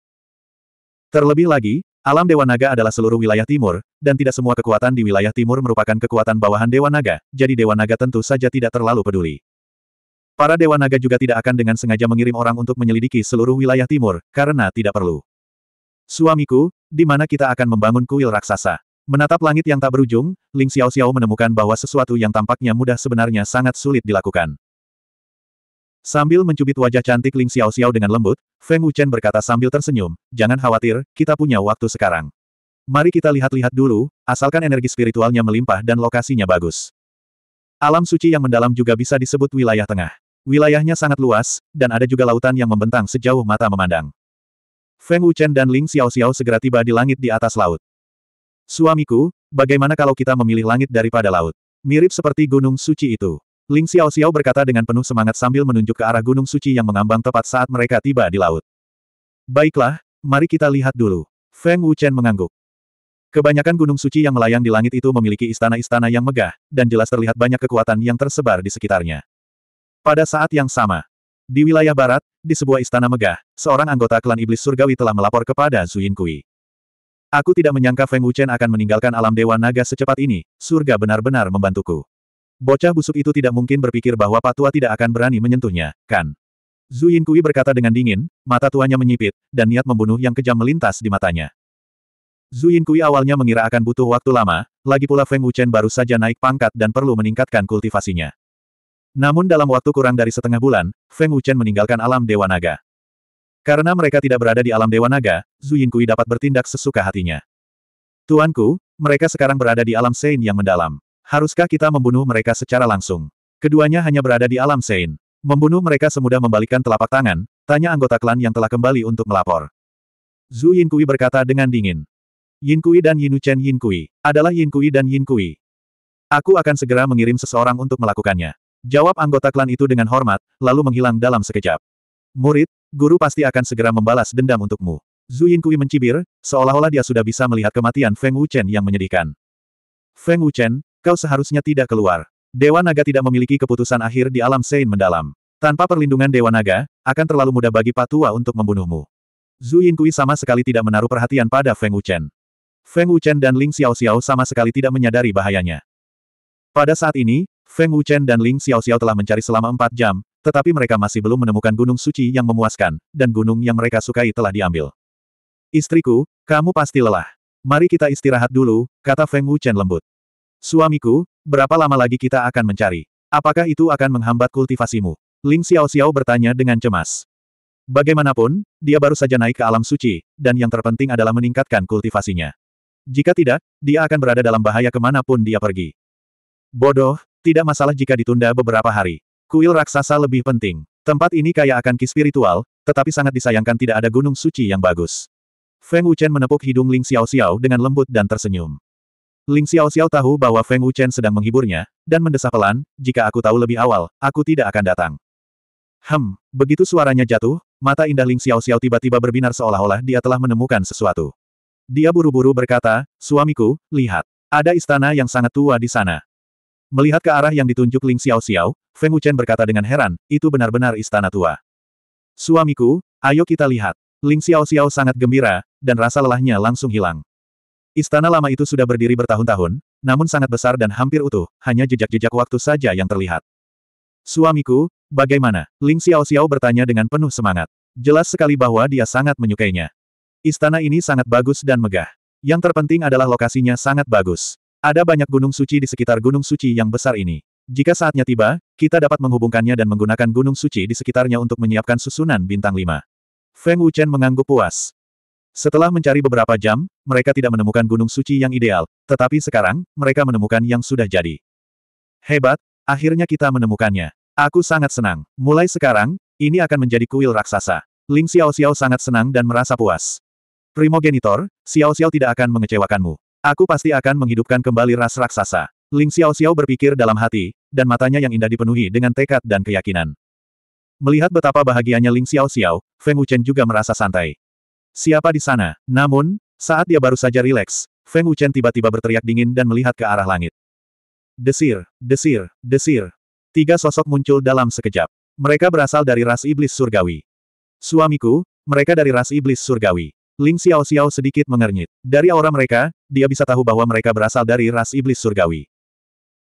Terlebih lagi, alam Dewa Naga adalah seluruh wilayah timur, dan tidak semua kekuatan di wilayah timur merupakan kekuatan bawahan Dewa Naga, jadi Dewa Naga tentu saja tidak terlalu peduli. Para Dewa Naga juga tidak akan dengan sengaja mengirim orang untuk menyelidiki seluruh wilayah timur, karena tidak perlu. Suamiku, di mana kita akan membangun kuil raksasa? Menatap langit yang tak berujung, Ling Xiao Xiao menemukan bahwa sesuatu yang tampaknya mudah sebenarnya sangat sulit dilakukan. Sambil mencubit wajah cantik Ling Xiao Xiao dengan lembut, Feng Wuchen berkata sambil tersenyum, jangan khawatir, kita punya waktu sekarang. Mari kita lihat-lihat dulu, asalkan energi spiritualnya melimpah dan lokasinya bagus. Alam suci yang mendalam juga bisa disebut wilayah tengah. Wilayahnya sangat luas, dan ada juga lautan yang membentang sejauh mata memandang. Feng Wuchen dan Ling Xiao Xiao segera tiba di langit di atas laut. Suamiku, bagaimana kalau kita memilih langit daripada laut? Mirip seperti gunung suci itu. Ling Xiao Xiao berkata dengan penuh semangat sambil menunjuk ke arah gunung suci yang mengambang tepat saat mereka tiba di laut. Baiklah, mari kita lihat dulu. Feng Wuchen mengangguk. Kebanyakan gunung suci yang melayang di langit itu memiliki istana-istana yang megah, dan jelas terlihat banyak kekuatan yang tersebar di sekitarnya. Pada saat yang sama, di wilayah barat, di sebuah istana megah, seorang anggota klan iblis surgawi telah melapor kepada Zuyin Kui. Aku tidak menyangka Feng Wuchen akan meninggalkan alam Dewa Naga secepat ini, surga benar-benar membantuku. Bocah busuk itu tidak mungkin berpikir bahwa Patua tidak akan berani menyentuhnya, kan? Zhu Yinkui berkata dengan dingin, mata tuanya menyipit, dan niat membunuh yang kejam melintas di matanya. Zhu Yinkui awalnya mengira akan butuh waktu lama, lagi pula Feng Wuchen baru saja naik pangkat dan perlu meningkatkan kultivasinya. Namun dalam waktu kurang dari setengah bulan, Feng Wuchen meninggalkan alam Dewa Naga. Karena mereka tidak berada di alam Dewa Naga, Zhu Yingkui dapat bertindak sesuka hatinya. Tuanku, mereka sekarang berada di alam Sein yang mendalam. Haruskah kita membunuh mereka secara langsung? Keduanya hanya berada di alam Sein. Membunuh mereka semudah membalikkan telapak tangan, tanya anggota klan yang telah kembali untuk melapor. Zhu Yingkui berkata dengan dingin. Yinkui dan Yinuchen Yinkui, adalah Yinkui dan Yinkui. Aku akan segera mengirim seseorang untuk melakukannya. Jawab anggota klan itu dengan hormat, lalu menghilang dalam sekejap. Murid, guru pasti akan segera membalas dendam untukmu. Zhu Yinkui mencibir, seolah-olah dia sudah bisa melihat kematian Feng Wuchen yang menyedihkan. Feng Wuchen, kau seharusnya tidak keluar. Dewa Naga tidak memiliki keputusan akhir di alam Sein mendalam. Tanpa perlindungan Dewa Naga, akan terlalu mudah bagi Patua untuk membunuhmu. Zhu Yinkui sama sekali tidak menaruh perhatian pada Feng Wuchen. Feng Wuchen dan Ling Xiao Xiao sama sekali tidak menyadari bahayanya. Pada saat ini, Feng Wuchen dan Ling Xiao Xiao telah mencari selama empat jam, tetapi mereka masih belum menemukan gunung suci yang memuaskan, dan gunung yang mereka sukai telah diambil. Istriku, kamu pasti lelah. Mari kita istirahat dulu, kata Feng Wuchen lembut. Suamiku, berapa lama lagi kita akan mencari? Apakah itu akan menghambat kultivasimu? Ling Xiao Xiao bertanya dengan cemas. Bagaimanapun, dia baru saja naik ke alam suci, dan yang terpenting adalah meningkatkan kultivasinya. Jika tidak, dia akan berada dalam bahaya kemanapun dia pergi. Bodoh, tidak masalah jika ditunda beberapa hari. Kuil raksasa lebih penting. Tempat ini kaya akan ki spiritual, tetapi sangat disayangkan tidak ada gunung suci yang bagus. Feng Wuchen menepuk hidung Ling Xiao Xiao dengan lembut dan tersenyum. Ling Xiao Xiao tahu bahwa Feng Wuchen sedang menghiburnya, dan mendesah pelan, jika aku tahu lebih awal, aku tidak akan datang. Hem, begitu suaranya jatuh, mata indah Ling Xiao Xiao tiba-tiba berbinar seolah-olah dia telah menemukan sesuatu. Dia buru-buru berkata, suamiku, lihat. Ada istana yang sangat tua di sana. Melihat ke arah yang ditunjuk Ling Xiao Xiao, Feng Wuchen berkata dengan heran, itu benar-benar istana tua. Suamiku, ayo kita lihat. Ling Xiao Xiao sangat gembira, dan rasa lelahnya langsung hilang. Istana lama itu sudah berdiri bertahun-tahun, namun sangat besar dan hampir utuh, hanya jejak-jejak waktu saja yang terlihat. Suamiku, bagaimana? Ling Xiao Xiao bertanya dengan penuh semangat. Jelas sekali bahwa dia sangat menyukainya. Istana ini sangat bagus dan megah. Yang terpenting adalah lokasinya sangat bagus. Ada banyak gunung suci di sekitar gunung suci yang besar ini. Jika saatnya tiba, kita dapat menghubungkannya dan menggunakan gunung suci di sekitarnya untuk menyiapkan susunan bintang lima. Feng Wuchen mengangguk puas. Setelah mencari beberapa jam, mereka tidak menemukan gunung suci yang ideal, tetapi sekarang, mereka menemukan yang sudah jadi. Hebat, akhirnya kita menemukannya. Aku sangat senang. Mulai sekarang, ini akan menjadi kuil raksasa. Ling Xiao Xiao sangat senang dan merasa puas. Primogenitor, Xiao Xiao tidak akan mengecewakanmu. Aku pasti akan menghidupkan kembali ras raksasa. Ling Xiao Xiao berpikir dalam hati, dan matanya yang indah dipenuhi dengan tekad dan keyakinan. Melihat betapa bahagianya Ling Xiao Xiao, Feng Wuchen juga merasa santai. Siapa di sana? Namun, saat dia baru saja rileks, Feng Wuchen tiba-tiba berteriak dingin dan melihat ke arah langit. Desir, desir, desir. Tiga sosok muncul dalam sekejap. Mereka berasal dari ras iblis surgawi. Suamiku, mereka dari ras iblis surgawi. Ling Xiao Xiao sedikit mengernyit. Dari aura mereka, dia bisa tahu bahwa mereka berasal dari ras iblis surgawi.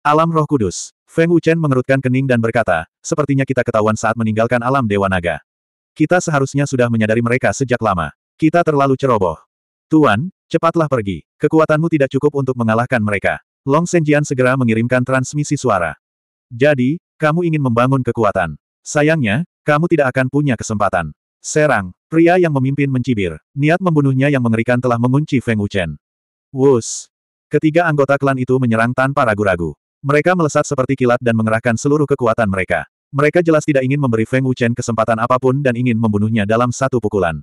Alam roh kudus. Feng Wuchen mengerutkan kening dan berkata, sepertinya kita ketahuan saat meninggalkan alam Dewa Naga. Kita seharusnya sudah menyadari mereka sejak lama. Kita terlalu ceroboh. Tuan, cepatlah pergi. Kekuatanmu tidak cukup untuk mengalahkan mereka. Long Senjian segera mengirimkan transmisi suara. Jadi, kamu ingin membangun kekuatan. Sayangnya, kamu tidak akan punya kesempatan. Serang, pria yang memimpin mencibir, niat membunuhnya yang mengerikan telah mengunci Feng Wuchen. Wus! Ketiga anggota klan itu menyerang tanpa ragu-ragu. Mereka melesat seperti kilat dan mengerahkan seluruh kekuatan mereka. Mereka jelas tidak ingin memberi Feng Wuchen kesempatan apapun dan ingin membunuhnya dalam satu pukulan.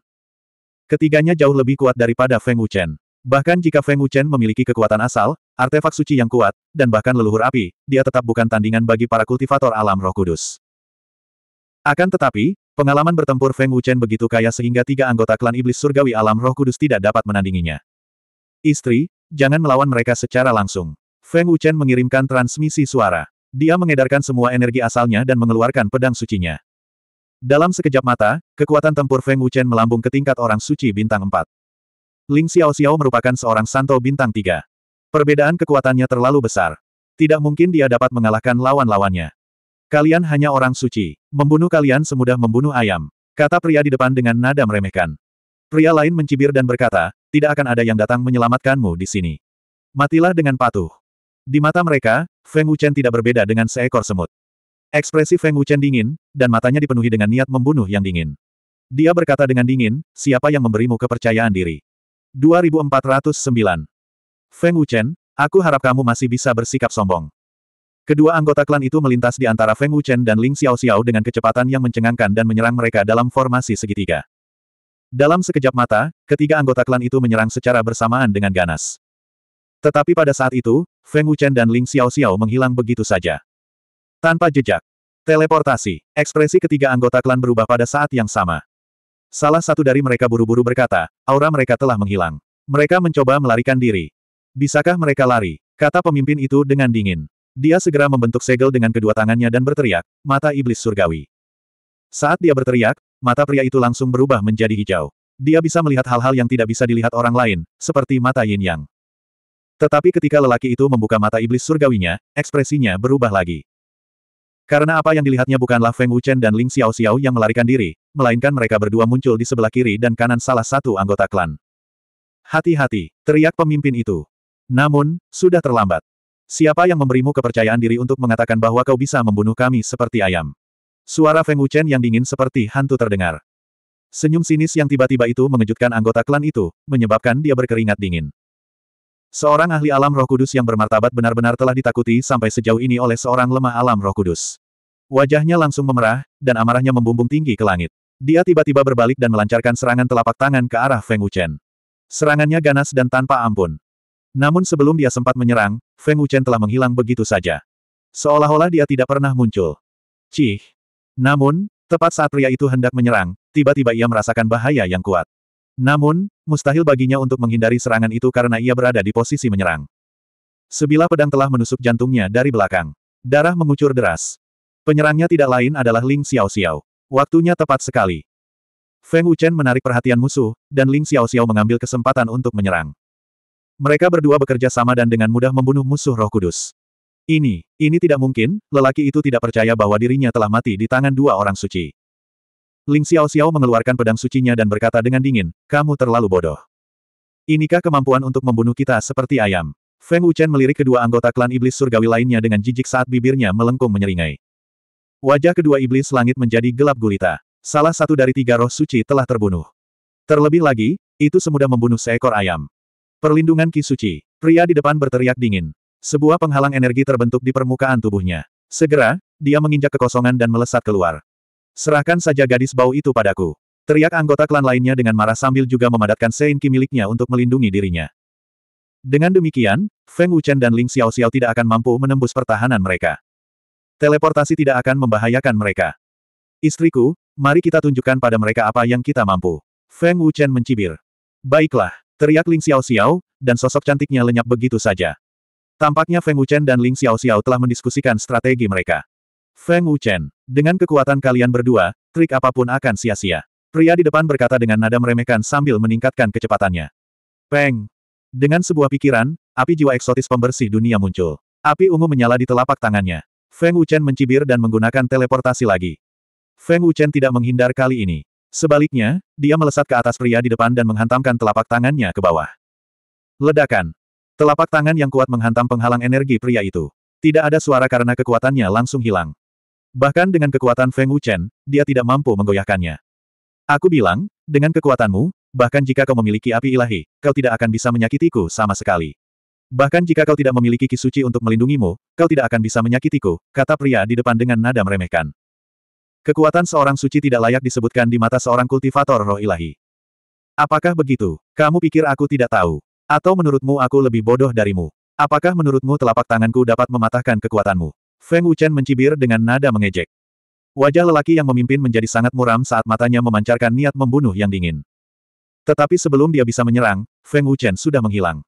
Ketiganya jauh lebih kuat daripada Feng Wuchen. Bahkan jika Feng Wuchen memiliki kekuatan asal, artefak suci yang kuat, dan bahkan leluhur api, dia tetap bukan tandingan bagi para kultivator alam roh kudus. Akan tetapi, Pengalaman bertempur Feng Wuchen begitu kaya sehingga tiga anggota klan iblis surgawi alam roh kudus tidak dapat menandinginya. Istri, jangan melawan mereka secara langsung. Feng Wuchen mengirimkan transmisi suara. Dia mengedarkan semua energi asalnya dan mengeluarkan pedang sucinya. Dalam sekejap mata, kekuatan tempur Feng Wuchen melambung ke tingkat orang suci bintang 4. Ling Xiao Xiao merupakan seorang santo bintang 3. Perbedaan kekuatannya terlalu besar. Tidak mungkin dia dapat mengalahkan lawan-lawannya. Kalian hanya orang suci. Membunuh kalian semudah membunuh ayam. Kata pria di depan dengan nada meremehkan. Pria lain mencibir dan berkata, tidak akan ada yang datang menyelamatkanmu di sini. Matilah dengan patuh. Di mata mereka, Feng Wuchen tidak berbeda dengan seekor semut. Ekspresi Feng Wuchen dingin, dan matanya dipenuhi dengan niat membunuh yang dingin. Dia berkata dengan dingin, siapa yang memberimu kepercayaan diri? 2409. Feng Wuchen, aku harap kamu masih bisa bersikap sombong. Kedua anggota klan itu melintas di antara Feng Wuchen dan Ling Xiao Xiao dengan kecepatan yang mencengangkan dan menyerang mereka dalam formasi segitiga. Dalam sekejap mata, ketiga anggota klan itu menyerang secara bersamaan dengan ganas. Tetapi pada saat itu, Feng Wuchen dan Ling Xiao Xiao menghilang begitu saja. Tanpa jejak. Teleportasi. Ekspresi ketiga anggota klan berubah pada saat yang sama. Salah satu dari mereka buru-buru berkata, aura mereka telah menghilang. Mereka mencoba melarikan diri. Bisakah mereka lari? Kata pemimpin itu dengan dingin. Dia segera membentuk segel dengan kedua tangannya dan berteriak, mata iblis surgawi. Saat dia berteriak, mata pria itu langsung berubah menjadi hijau. Dia bisa melihat hal-hal yang tidak bisa dilihat orang lain, seperti mata yin yang. Tetapi ketika lelaki itu membuka mata iblis surgawinya, ekspresinya berubah lagi. Karena apa yang dilihatnya bukanlah Feng Wuchen dan Ling Xiao Xiao yang melarikan diri, melainkan mereka berdua muncul di sebelah kiri dan kanan salah satu anggota klan. Hati-hati, teriak pemimpin itu. Namun, sudah terlambat. Siapa yang memberimu kepercayaan diri untuk mengatakan bahwa kau bisa membunuh kami seperti ayam? Suara Feng Wuchen yang dingin seperti hantu terdengar. Senyum sinis yang tiba-tiba itu mengejutkan anggota klan itu, menyebabkan dia berkeringat dingin. Seorang ahli alam roh kudus yang bermartabat benar-benar telah ditakuti sampai sejauh ini oleh seorang lemah alam roh kudus. Wajahnya langsung memerah, dan amarahnya membumbung tinggi ke langit. Dia tiba-tiba berbalik dan melancarkan serangan telapak tangan ke arah Feng Wuchen. Serangannya ganas dan tanpa ampun. Namun sebelum dia sempat menyerang, Feng Wuchen telah menghilang begitu saja. Seolah-olah dia tidak pernah muncul. Cih. Namun, tepat saat pria itu hendak menyerang, tiba-tiba ia merasakan bahaya yang kuat. Namun, mustahil baginya untuk menghindari serangan itu karena ia berada di posisi menyerang. Sebilah pedang telah menusuk jantungnya dari belakang. Darah mengucur deras. Penyerangnya tidak lain adalah Ling Xiao Xiao. Waktunya tepat sekali. Feng Wuchen menarik perhatian musuh, dan Ling Xiao Xiao mengambil kesempatan untuk menyerang. Mereka berdua bekerja sama dan dengan mudah membunuh musuh roh kudus. Ini, ini tidak mungkin, lelaki itu tidak percaya bahwa dirinya telah mati di tangan dua orang suci. Ling Xiao Xiao mengeluarkan pedang sucinya dan berkata dengan dingin, kamu terlalu bodoh. Inikah kemampuan untuk membunuh kita seperti ayam? Feng Wuchen melirik kedua anggota klan iblis surgawi lainnya dengan jijik saat bibirnya melengkung menyeringai. Wajah kedua iblis langit menjadi gelap gulita. Salah satu dari tiga roh suci telah terbunuh. Terlebih lagi, itu semudah membunuh seekor ayam. Perlindungan kisuci. Pria di depan berteriak dingin. Sebuah penghalang energi terbentuk di permukaan tubuhnya. Segera, dia menginjak kekosongan dan melesat keluar. Serahkan saja gadis bau itu padaku. Teriak anggota klan lainnya dengan marah sambil juga memadatkan Sein Ki miliknya untuk melindungi dirinya. Dengan demikian, Feng Wuchen dan Ling Xiao Xiao tidak akan mampu menembus pertahanan mereka. Teleportasi tidak akan membahayakan mereka. Istriku, mari kita tunjukkan pada mereka apa yang kita mampu. Feng Wuchen mencibir. Baiklah. Teriak Ling Xiao Xiao, dan sosok cantiknya lenyap begitu saja. Tampaknya Feng Wuchen dan Ling Xiao Xiao telah mendiskusikan strategi mereka. Feng Wuchen, dengan kekuatan kalian berdua, trik apapun akan sia-sia. Pria di depan berkata dengan nada meremehkan sambil meningkatkan kecepatannya. Peng! Dengan sebuah pikiran, api jiwa eksotis pembersih dunia muncul. Api ungu menyala di telapak tangannya. Feng Wuchen mencibir dan menggunakan teleportasi lagi. Feng Wuchen tidak menghindar kali ini. Sebaliknya, dia melesat ke atas pria di depan dan menghantamkan telapak tangannya ke bawah. Ledakan. Telapak tangan yang kuat menghantam penghalang energi pria itu. Tidak ada suara karena kekuatannya langsung hilang. Bahkan dengan kekuatan Feng Wuchen, dia tidak mampu menggoyahkannya. Aku bilang, dengan kekuatanmu, bahkan jika kau memiliki api ilahi, kau tidak akan bisa menyakitiku sama sekali. Bahkan jika kau tidak memiliki kisuci untuk melindungimu, kau tidak akan bisa menyakitiku, kata pria di depan dengan nada meremehkan. Kekuatan seorang suci tidak layak disebutkan di mata seorang kultivator roh ilahi. Apakah begitu? Kamu pikir aku tidak tahu? Atau menurutmu aku lebih bodoh darimu? Apakah menurutmu telapak tanganku dapat mematahkan kekuatanmu? Feng Wuchen mencibir dengan nada mengejek. Wajah lelaki yang memimpin menjadi sangat muram saat matanya memancarkan niat membunuh yang dingin. Tetapi sebelum dia bisa menyerang, Feng Wuchen sudah menghilang.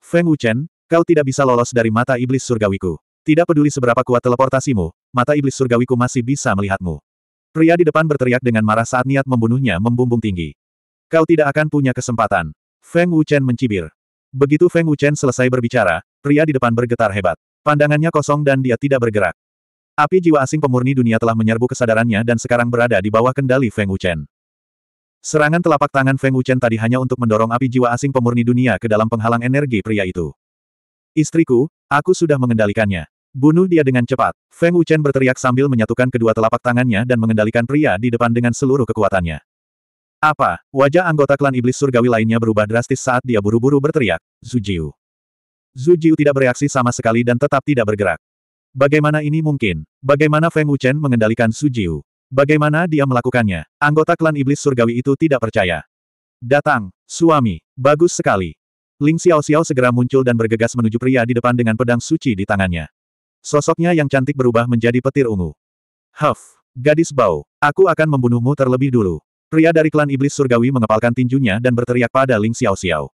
Feng Wuchen, kau tidak bisa lolos dari mata iblis surgawiku. Tidak peduli seberapa kuat teleportasimu, mata iblis surgawiku masih bisa melihatmu. Pria di depan berteriak dengan marah saat niat membunuhnya membumbung tinggi. Kau tidak akan punya kesempatan. Feng Wuchen mencibir. Begitu Feng Wuchen selesai berbicara, pria di depan bergetar hebat. Pandangannya kosong dan dia tidak bergerak. Api jiwa asing pemurni dunia telah menyerbu kesadarannya dan sekarang berada di bawah kendali Feng Wuchen. Serangan telapak tangan Feng Wuchen tadi hanya untuk mendorong api jiwa asing pemurni dunia ke dalam penghalang energi pria itu. Istriku, aku sudah mengendalikannya. Bunuh dia dengan cepat. Feng Wuchen berteriak sambil menyatukan kedua telapak tangannya dan mengendalikan pria di depan dengan seluruh kekuatannya. Apa? Wajah anggota klan iblis surgawi lainnya berubah drastis saat dia buru-buru berteriak, Zujiu. Zujiu tidak bereaksi sama sekali dan tetap tidak bergerak. Bagaimana ini mungkin? Bagaimana Feng Wuchen mengendalikan Sujiu? Bagaimana dia melakukannya? Anggota klan iblis surgawi itu tidak percaya. Datang, suami. Bagus sekali. Ling Xiao Xiao segera muncul dan bergegas menuju pria di depan dengan pedang suci di tangannya. Sosoknya yang cantik berubah menjadi petir ungu. Huff! Gadis bau, aku akan membunuhmu terlebih dulu. Pria dari klan iblis surgawi mengepalkan tinjunya dan berteriak pada Ling Xiao Xiao.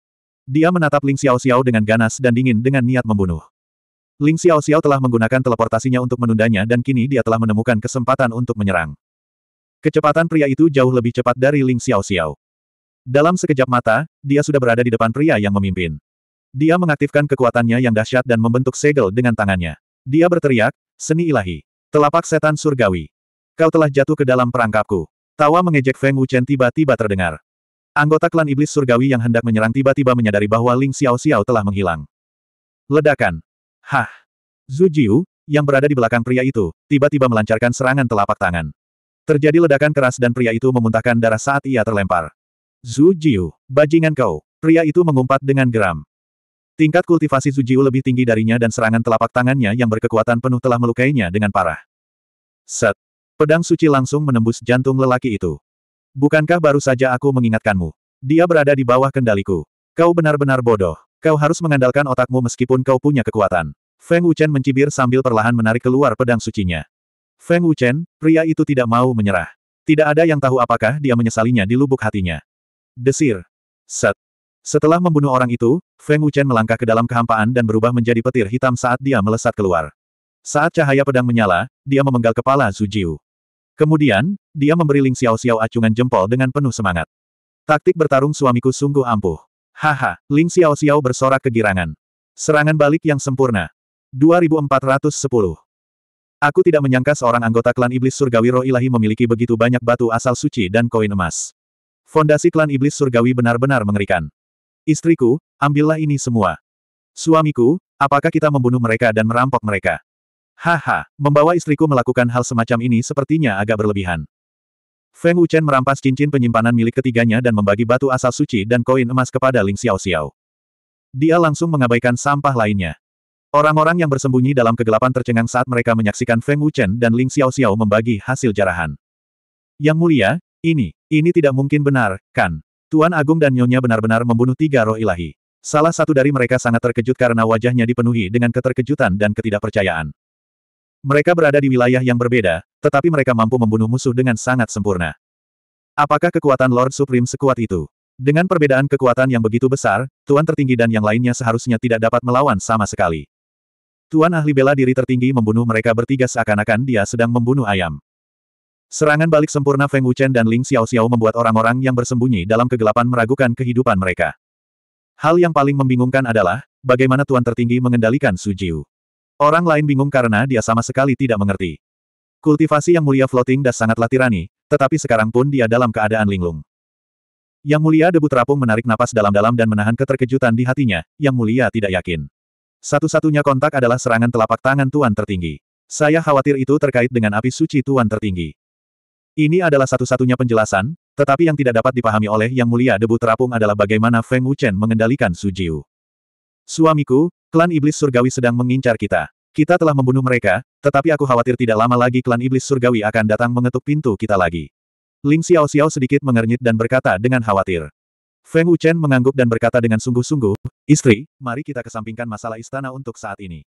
Dia menatap Ling Xiao Xiao dengan ganas dan dingin dengan niat membunuh. Ling Xiao Xiao telah menggunakan teleportasinya untuk menundanya dan kini dia telah menemukan kesempatan untuk menyerang. Kecepatan pria itu jauh lebih cepat dari Ling Xiao Xiao. Dalam sekejap mata, dia sudah berada di depan pria yang memimpin. Dia mengaktifkan kekuatannya yang dahsyat dan membentuk segel dengan tangannya. Dia berteriak, seni ilahi. Telapak setan surgawi. Kau telah jatuh ke dalam perangkapku. Tawa mengejek Feng Wuchen tiba-tiba terdengar. Anggota klan iblis surgawi yang hendak menyerang tiba-tiba menyadari bahwa Ling Xiao Xiao telah menghilang. Ledakan. Hah. Zhu Jiu, yang berada di belakang pria itu, tiba-tiba melancarkan serangan telapak tangan. Terjadi ledakan keras dan pria itu memuntahkan darah saat ia terlempar. Zhu Jiu, bajingan kau. Pria itu mengumpat dengan geram. Tingkat kultivasi Zujiu lebih tinggi darinya dan serangan telapak tangannya yang berkekuatan penuh telah melukainya dengan parah. Set. Pedang suci langsung menembus jantung lelaki itu. Bukankah baru saja aku mengingatkanmu? Dia berada di bawah kendaliku. Kau benar-benar bodoh. Kau harus mengandalkan otakmu meskipun kau punya kekuatan. Feng Wuchen mencibir sambil perlahan menarik keluar pedang sucinya. Feng Wuchen, pria itu tidak mau menyerah. Tidak ada yang tahu apakah dia menyesalinya di lubuk hatinya. Desir. Set. Setelah membunuh orang itu, Feng Wuchen melangkah ke dalam kehampaan dan berubah menjadi petir hitam saat dia melesat keluar. Saat cahaya pedang menyala, dia memenggal kepala Zhu Jiu. Kemudian, dia memberi Ling Xiao Xiao acungan jempol dengan penuh semangat. Taktik bertarung suamiku sungguh ampuh. Haha, Ling Xiao Xiao bersorak kegirangan. Serangan balik yang sempurna. 2410. Aku tidak menyangka seorang anggota klan iblis surgawi roh ilahi memiliki begitu banyak batu asal suci dan koin emas. Fondasi klan iblis surgawi benar-benar mengerikan. Istriku, ambillah ini semua. Suamiku, apakah kita membunuh mereka dan merampok mereka? Haha, membawa istriku melakukan hal semacam ini sepertinya agak berlebihan. Feng Wuchen merampas cincin penyimpanan milik ketiganya dan membagi batu asal suci dan koin emas kepada Ling Xiao Xiao. Dia langsung mengabaikan sampah lainnya. Orang-orang yang bersembunyi dalam kegelapan tercengang saat mereka menyaksikan Feng Wuchen dan Ling Xiao Xiao membagi hasil jarahan. Yang mulia, ini, ini tidak mungkin benar, kan? Tuan Agung dan Nyonya benar-benar membunuh tiga roh ilahi. Salah satu dari mereka sangat terkejut karena wajahnya dipenuhi dengan keterkejutan dan ketidakpercayaan. Mereka berada di wilayah yang berbeda, tetapi mereka mampu membunuh musuh dengan sangat sempurna. Apakah kekuatan Lord Supreme sekuat itu? Dengan perbedaan kekuatan yang begitu besar, Tuan tertinggi dan yang lainnya seharusnya tidak dapat melawan sama sekali. Tuan ahli bela diri tertinggi membunuh mereka bertiga seakan-akan dia sedang membunuh ayam. Serangan balik sempurna Feng Wuchen dan Ling Xiao Xiao membuat orang-orang yang bersembunyi dalam kegelapan meragukan kehidupan mereka. Hal yang paling membingungkan adalah, bagaimana Tuan Tertinggi mengendalikan Su Jiu. Orang lain bingung karena dia sama sekali tidak mengerti. Kultivasi yang mulia floating das sangatlah tirani, tetapi sekarang pun dia dalam keadaan linglung. Yang mulia debu terapung menarik napas dalam-dalam dan menahan keterkejutan di hatinya, yang mulia tidak yakin. Satu-satunya kontak adalah serangan telapak tangan Tuan Tertinggi. Saya khawatir itu terkait dengan api suci Tuan Tertinggi. Ini adalah satu-satunya penjelasan, tetapi yang tidak dapat dipahami oleh Yang Mulia Debu Terapung adalah bagaimana Feng Wuchen mengendalikan Su Jiu. Suamiku, klan iblis surgawi sedang mengincar kita. Kita telah membunuh mereka, tetapi aku khawatir tidak lama lagi klan iblis surgawi akan datang mengetuk pintu kita lagi. Ling Xiao Xiao sedikit mengernyit dan berkata dengan khawatir. Feng Wuchen mengangguk dan berkata dengan sungguh-sungguh, Istri, mari kita kesampingkan masalah istana untuk saat ini.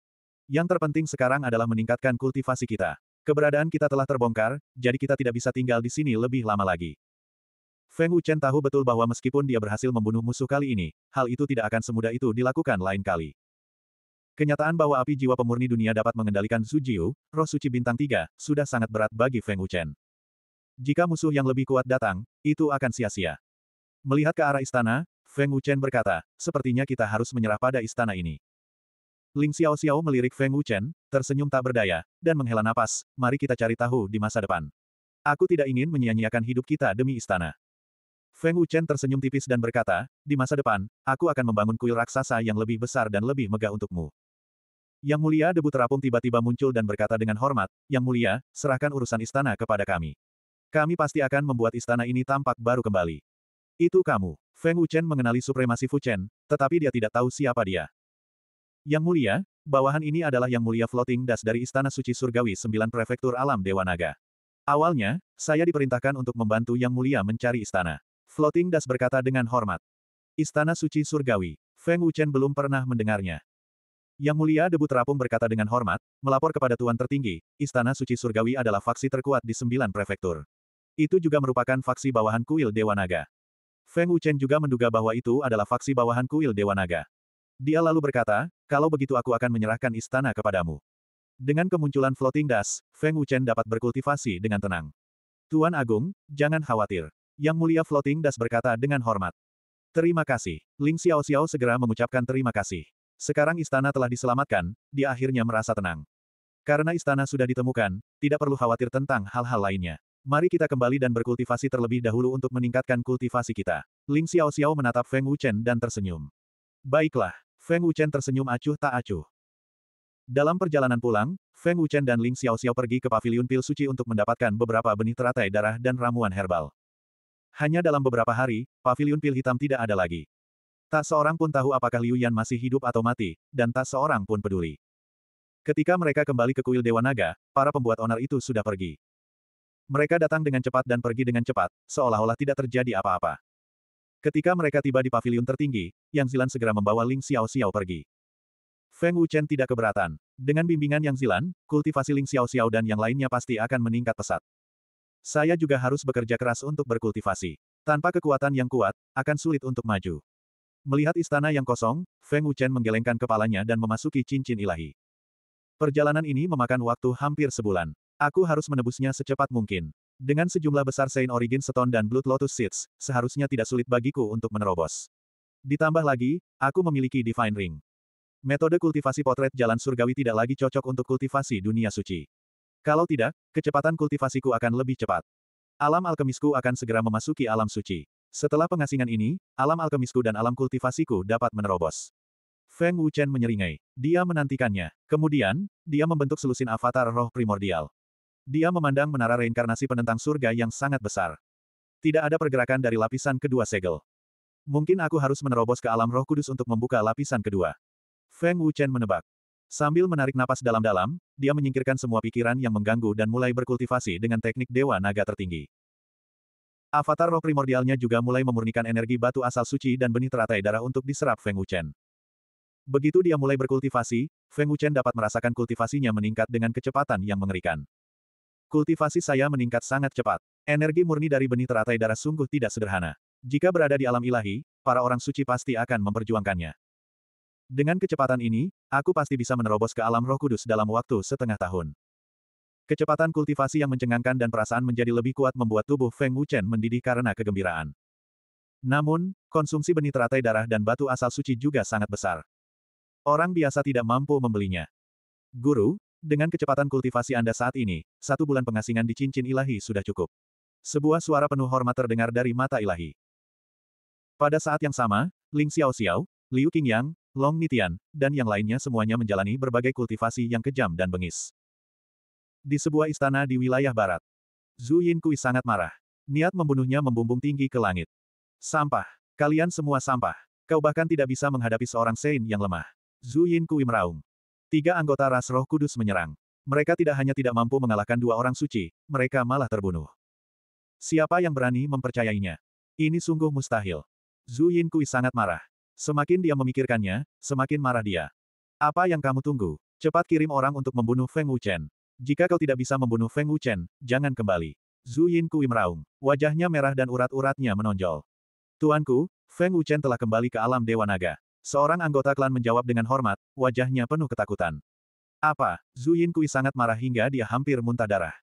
Yang terpenting sekarang adalah meningkatkan kultivasi kita. Keberadaan kita telah terbongkar, jadi kita tidak bisa tinggal di sini lebih lama lagi. Feng Wuchen tahu betul bahwa meskipun dia berhasil membunuh musuh kali ini, hal itu tidak akan semudah itu dilakukan lain kali. Kenyataan bahwa api jiwa pemurni dunia dapat mengendalikan Zhu Jiu, roh suci bintang tiga, sudah sangat berat bagi Feng Wuchen. Jika musuh yang lebih kuat datang, itu akan sia-sia. Melihat ke arah istana, Feng Wuchen berkata, sepertinya kita harus menyerah pada istana ini. Ling Xiao Xiao melirik Feng Wuchen, tersenyum tak berdaya, dan menghela napas, mari kita cari tahu di masa depan. Aku tidak ingin menyia-nyiakan hidup kita demi istana. Feng Wuchen tersenyum tipis dan berkata, di masa depan, aku akan membangun kuil raksasa yang lebih besar dan lebih megah untukmu. Yang mulia debu terapung tiba-tiba muncul dan berkata dengan hormat, yang mulia, serahkan urusan istana kepada kami. Kami pasti akan membuat istana ini tampak baru kembali. Itu kamu. Feng Wuchen mengenali supremasi Fuchen, tetapi dia tidak tahu siapa dia. Yang mulia, bawahan ini adalah yang mulia floating das dari Istana Suci Surgawi 9 Prefektur Alam Dewa Naga. Awalnya, saya diperintahkan untuk membantu yang mulia mencari istana. Floating das berkata dengan hormat. Istana Suci Surgawi. Feng Wuchen belum pernah mendengarnya. Yang mulia debut terapung berkata dengan hormat, melapor kepada Tuan Tertinggi, Istana Suci Surgawi adalah faksi terkuat di sembilan prefektur. Itu juga merupakan faksi bawahan kuil Dewa Naga. Feng Wuchen juga menduga bahwa itu adalah faksi bawahan kuil Dewa Naga. Dia lalu berkata, kalau begitu aku akan menyerahkan istana kepadamu. Dengan kemunculan floating das, Feng Wuchen dapat berkultivasi dengan tenang. Tuan Agung, jangan khawatir. Yang mulia floating das berkata dengan hormat. Terima kasih. Ling Xiao Xiao segera mengucapkan terima kasih. Sekarang istana telah diselamatkan, dia akhirnya merasa tenang. Karena istana sudah ditemukan, tidak perlu khawatir tentang hal-hal lainnya. Mari kita kembali dan berkultivasi terlebih dahulu untuk meningkatkan kultivasi kita. Ling Xiao Xiao menatap Feng Wuchen dan tersenyum. Baiklah, Feng Wuchen tersenyum acuh tak acuh. Dalam perjalanan pulang, Feng Wuchen dan Ling Xiao-Xiao pergi ke paviliun pil suci untuk mendapatkan beberapa benih teratai darah dan ramuan herbal. Hanya dalam beberapa hari, paviliun pil hitam tidak ada lagi. Tak seorang pun tahu apakah Liu Yan masih hidup atau mati, dan tak seorang pun peduli. Ketika mereka kembali ke kuil Dewa Naga, para pembuat onar itu sudah pergi. Mereka datang dengan cepat dan pergi dengan cepat, seolah-olah tidak terjadi apa-apa. Ketika mereka tiba di pavilion tertinggi, Yang Zilan segera membawa Ling Xiao Xiao pergi. Feng Wuchen tidak keberatan. Dengan bimbingan Yang Zilan, kultivasi Ling Xiao Xiao dan yang lainnya pasti akan meningkat pesat. Saya juga harus bekerja keras untuk berkultivasi. Tanpa kekuatan yang kuat, akan sulit untuk maju. Melihat istana yang kosong, Feng Wuchen menggelengkan kepalanya dan memasuki cincin ilahi. Perjalanan ini memakan waktu hampir sebulan. Aku harus menebusnya secepat mungkin. Dengan sejumlah besar Saint Origin Stone dan Blood Lotus Seeds, seharusnya tidak sulit bagiku untuk menerobos. Ditambah lagi, aku memiliki Divine Ring. Metode kultivasi potret jalan surgawi tidak lagi cocok untuk kultivasi dunia suci. Kalau tidak, kecepatan kultivasiku akan lebih cepat. Alam alkemisku akan segera memasuki alam suci. Setelah pengasingan ini, alam alkemisku dan alam kultivasiku dapat menerobos. Feng Wuchen menyeringai. Dia menantikannya. Kemudian, dia membentuk selusin avatar roh primordial. Dia memandang menara reinkarnasi penentang surga yang sangat besar. Tidak ada pergerakan dari lapisan kedua segel. Mungkin aku harus menerobos ke alam roh kudus untuk membuka lapisan kedua. Feng Wuchen menebak. Sambil menarik napas dalam-dalam, dia menyingkirkan semua pikiran yang mengganggu dan mulai berkultivasi dengan teknik Dewa Naga tertinggi. Avatar roh primordialnya juga mulai memurnikan energi batu asal suci dan benih teratai darah untuk diserap Feng Wuchen. Begitu dia mulai berkultivasi, Feng Wuchen dapat merasakan kultivasinya meningkat dengan kecepatan yang mengerikan. Kultivasi saya meningkat sangat cepat. Energi murni dari benih teratai darah sungguh tidak sederhana. Jika berada di alam ilahi, para orang suci pasti akan memperjuangkannya. Dengan kecepatan ini, aku pasti bisa menerobos ke alam roh kudus dalam waktu setengah tahun. Kecepatan kultivasi yang mencengangkan dan perasaan menjadi lebih kuat membuat tubuh Feng Wuchen mendidih karena kegembiraan. Namun, konsumsi benih teratai darah dan batu asal suci juga sangat besar. Orang biasa tidak mampu membelinya. Guru, dengan kecepatan kultivasi Anda saat ini, satu bulan pengasingan di cincin ilahi sudah cukup. Sebuah suara penuh hormat terdengar dari mata ilahi. Pada saat yang sama, Ling Xiao Xiao, Liu Qingyang, Long Nitian, dan yang lainnya semuanya menjalani berbagai kultivasi yang kejam dan bengis. Di sebuah istana di wilayah barat, Zhu Yin Kui sangat marah. Niat membunuhnya membumbung tinggi ke langit. Sampah. Kalian semua sampah. Kau bahkan tidak bisa menghadapi seorang Sein yang lemah. Zhu Yin Kui meraung. Tiga anggota ras roh kudus menyerang. Mereka tidak hanya tidak mampu mengalahkan dua orang suci, mereka malah terbunuh. Siapa yang berani mempercayainya? Ini sungguh mustahil. Zhu Yin Kui sangat marah. Semakin dia memikirkannya, semakin marah dia. Apa yang kamu tunggu? Cepat kirim orang untuk membunuh Feng Wuchen. Jika kau tidak bisa membunuh Feng Wuchen, jangan kembali. Zhu Yin Kui meraung. Wajahnya merah dan urat-uratnya menonjol. Tuanku, Feng Wuchen telah kembali ke alam Dewa Naga. Seorang anggota klan menjawab dengan hormat, wajahnya penuh ketakutan. Apa? Zuyin Kui sangat marah hingga dia hampir muntah darah.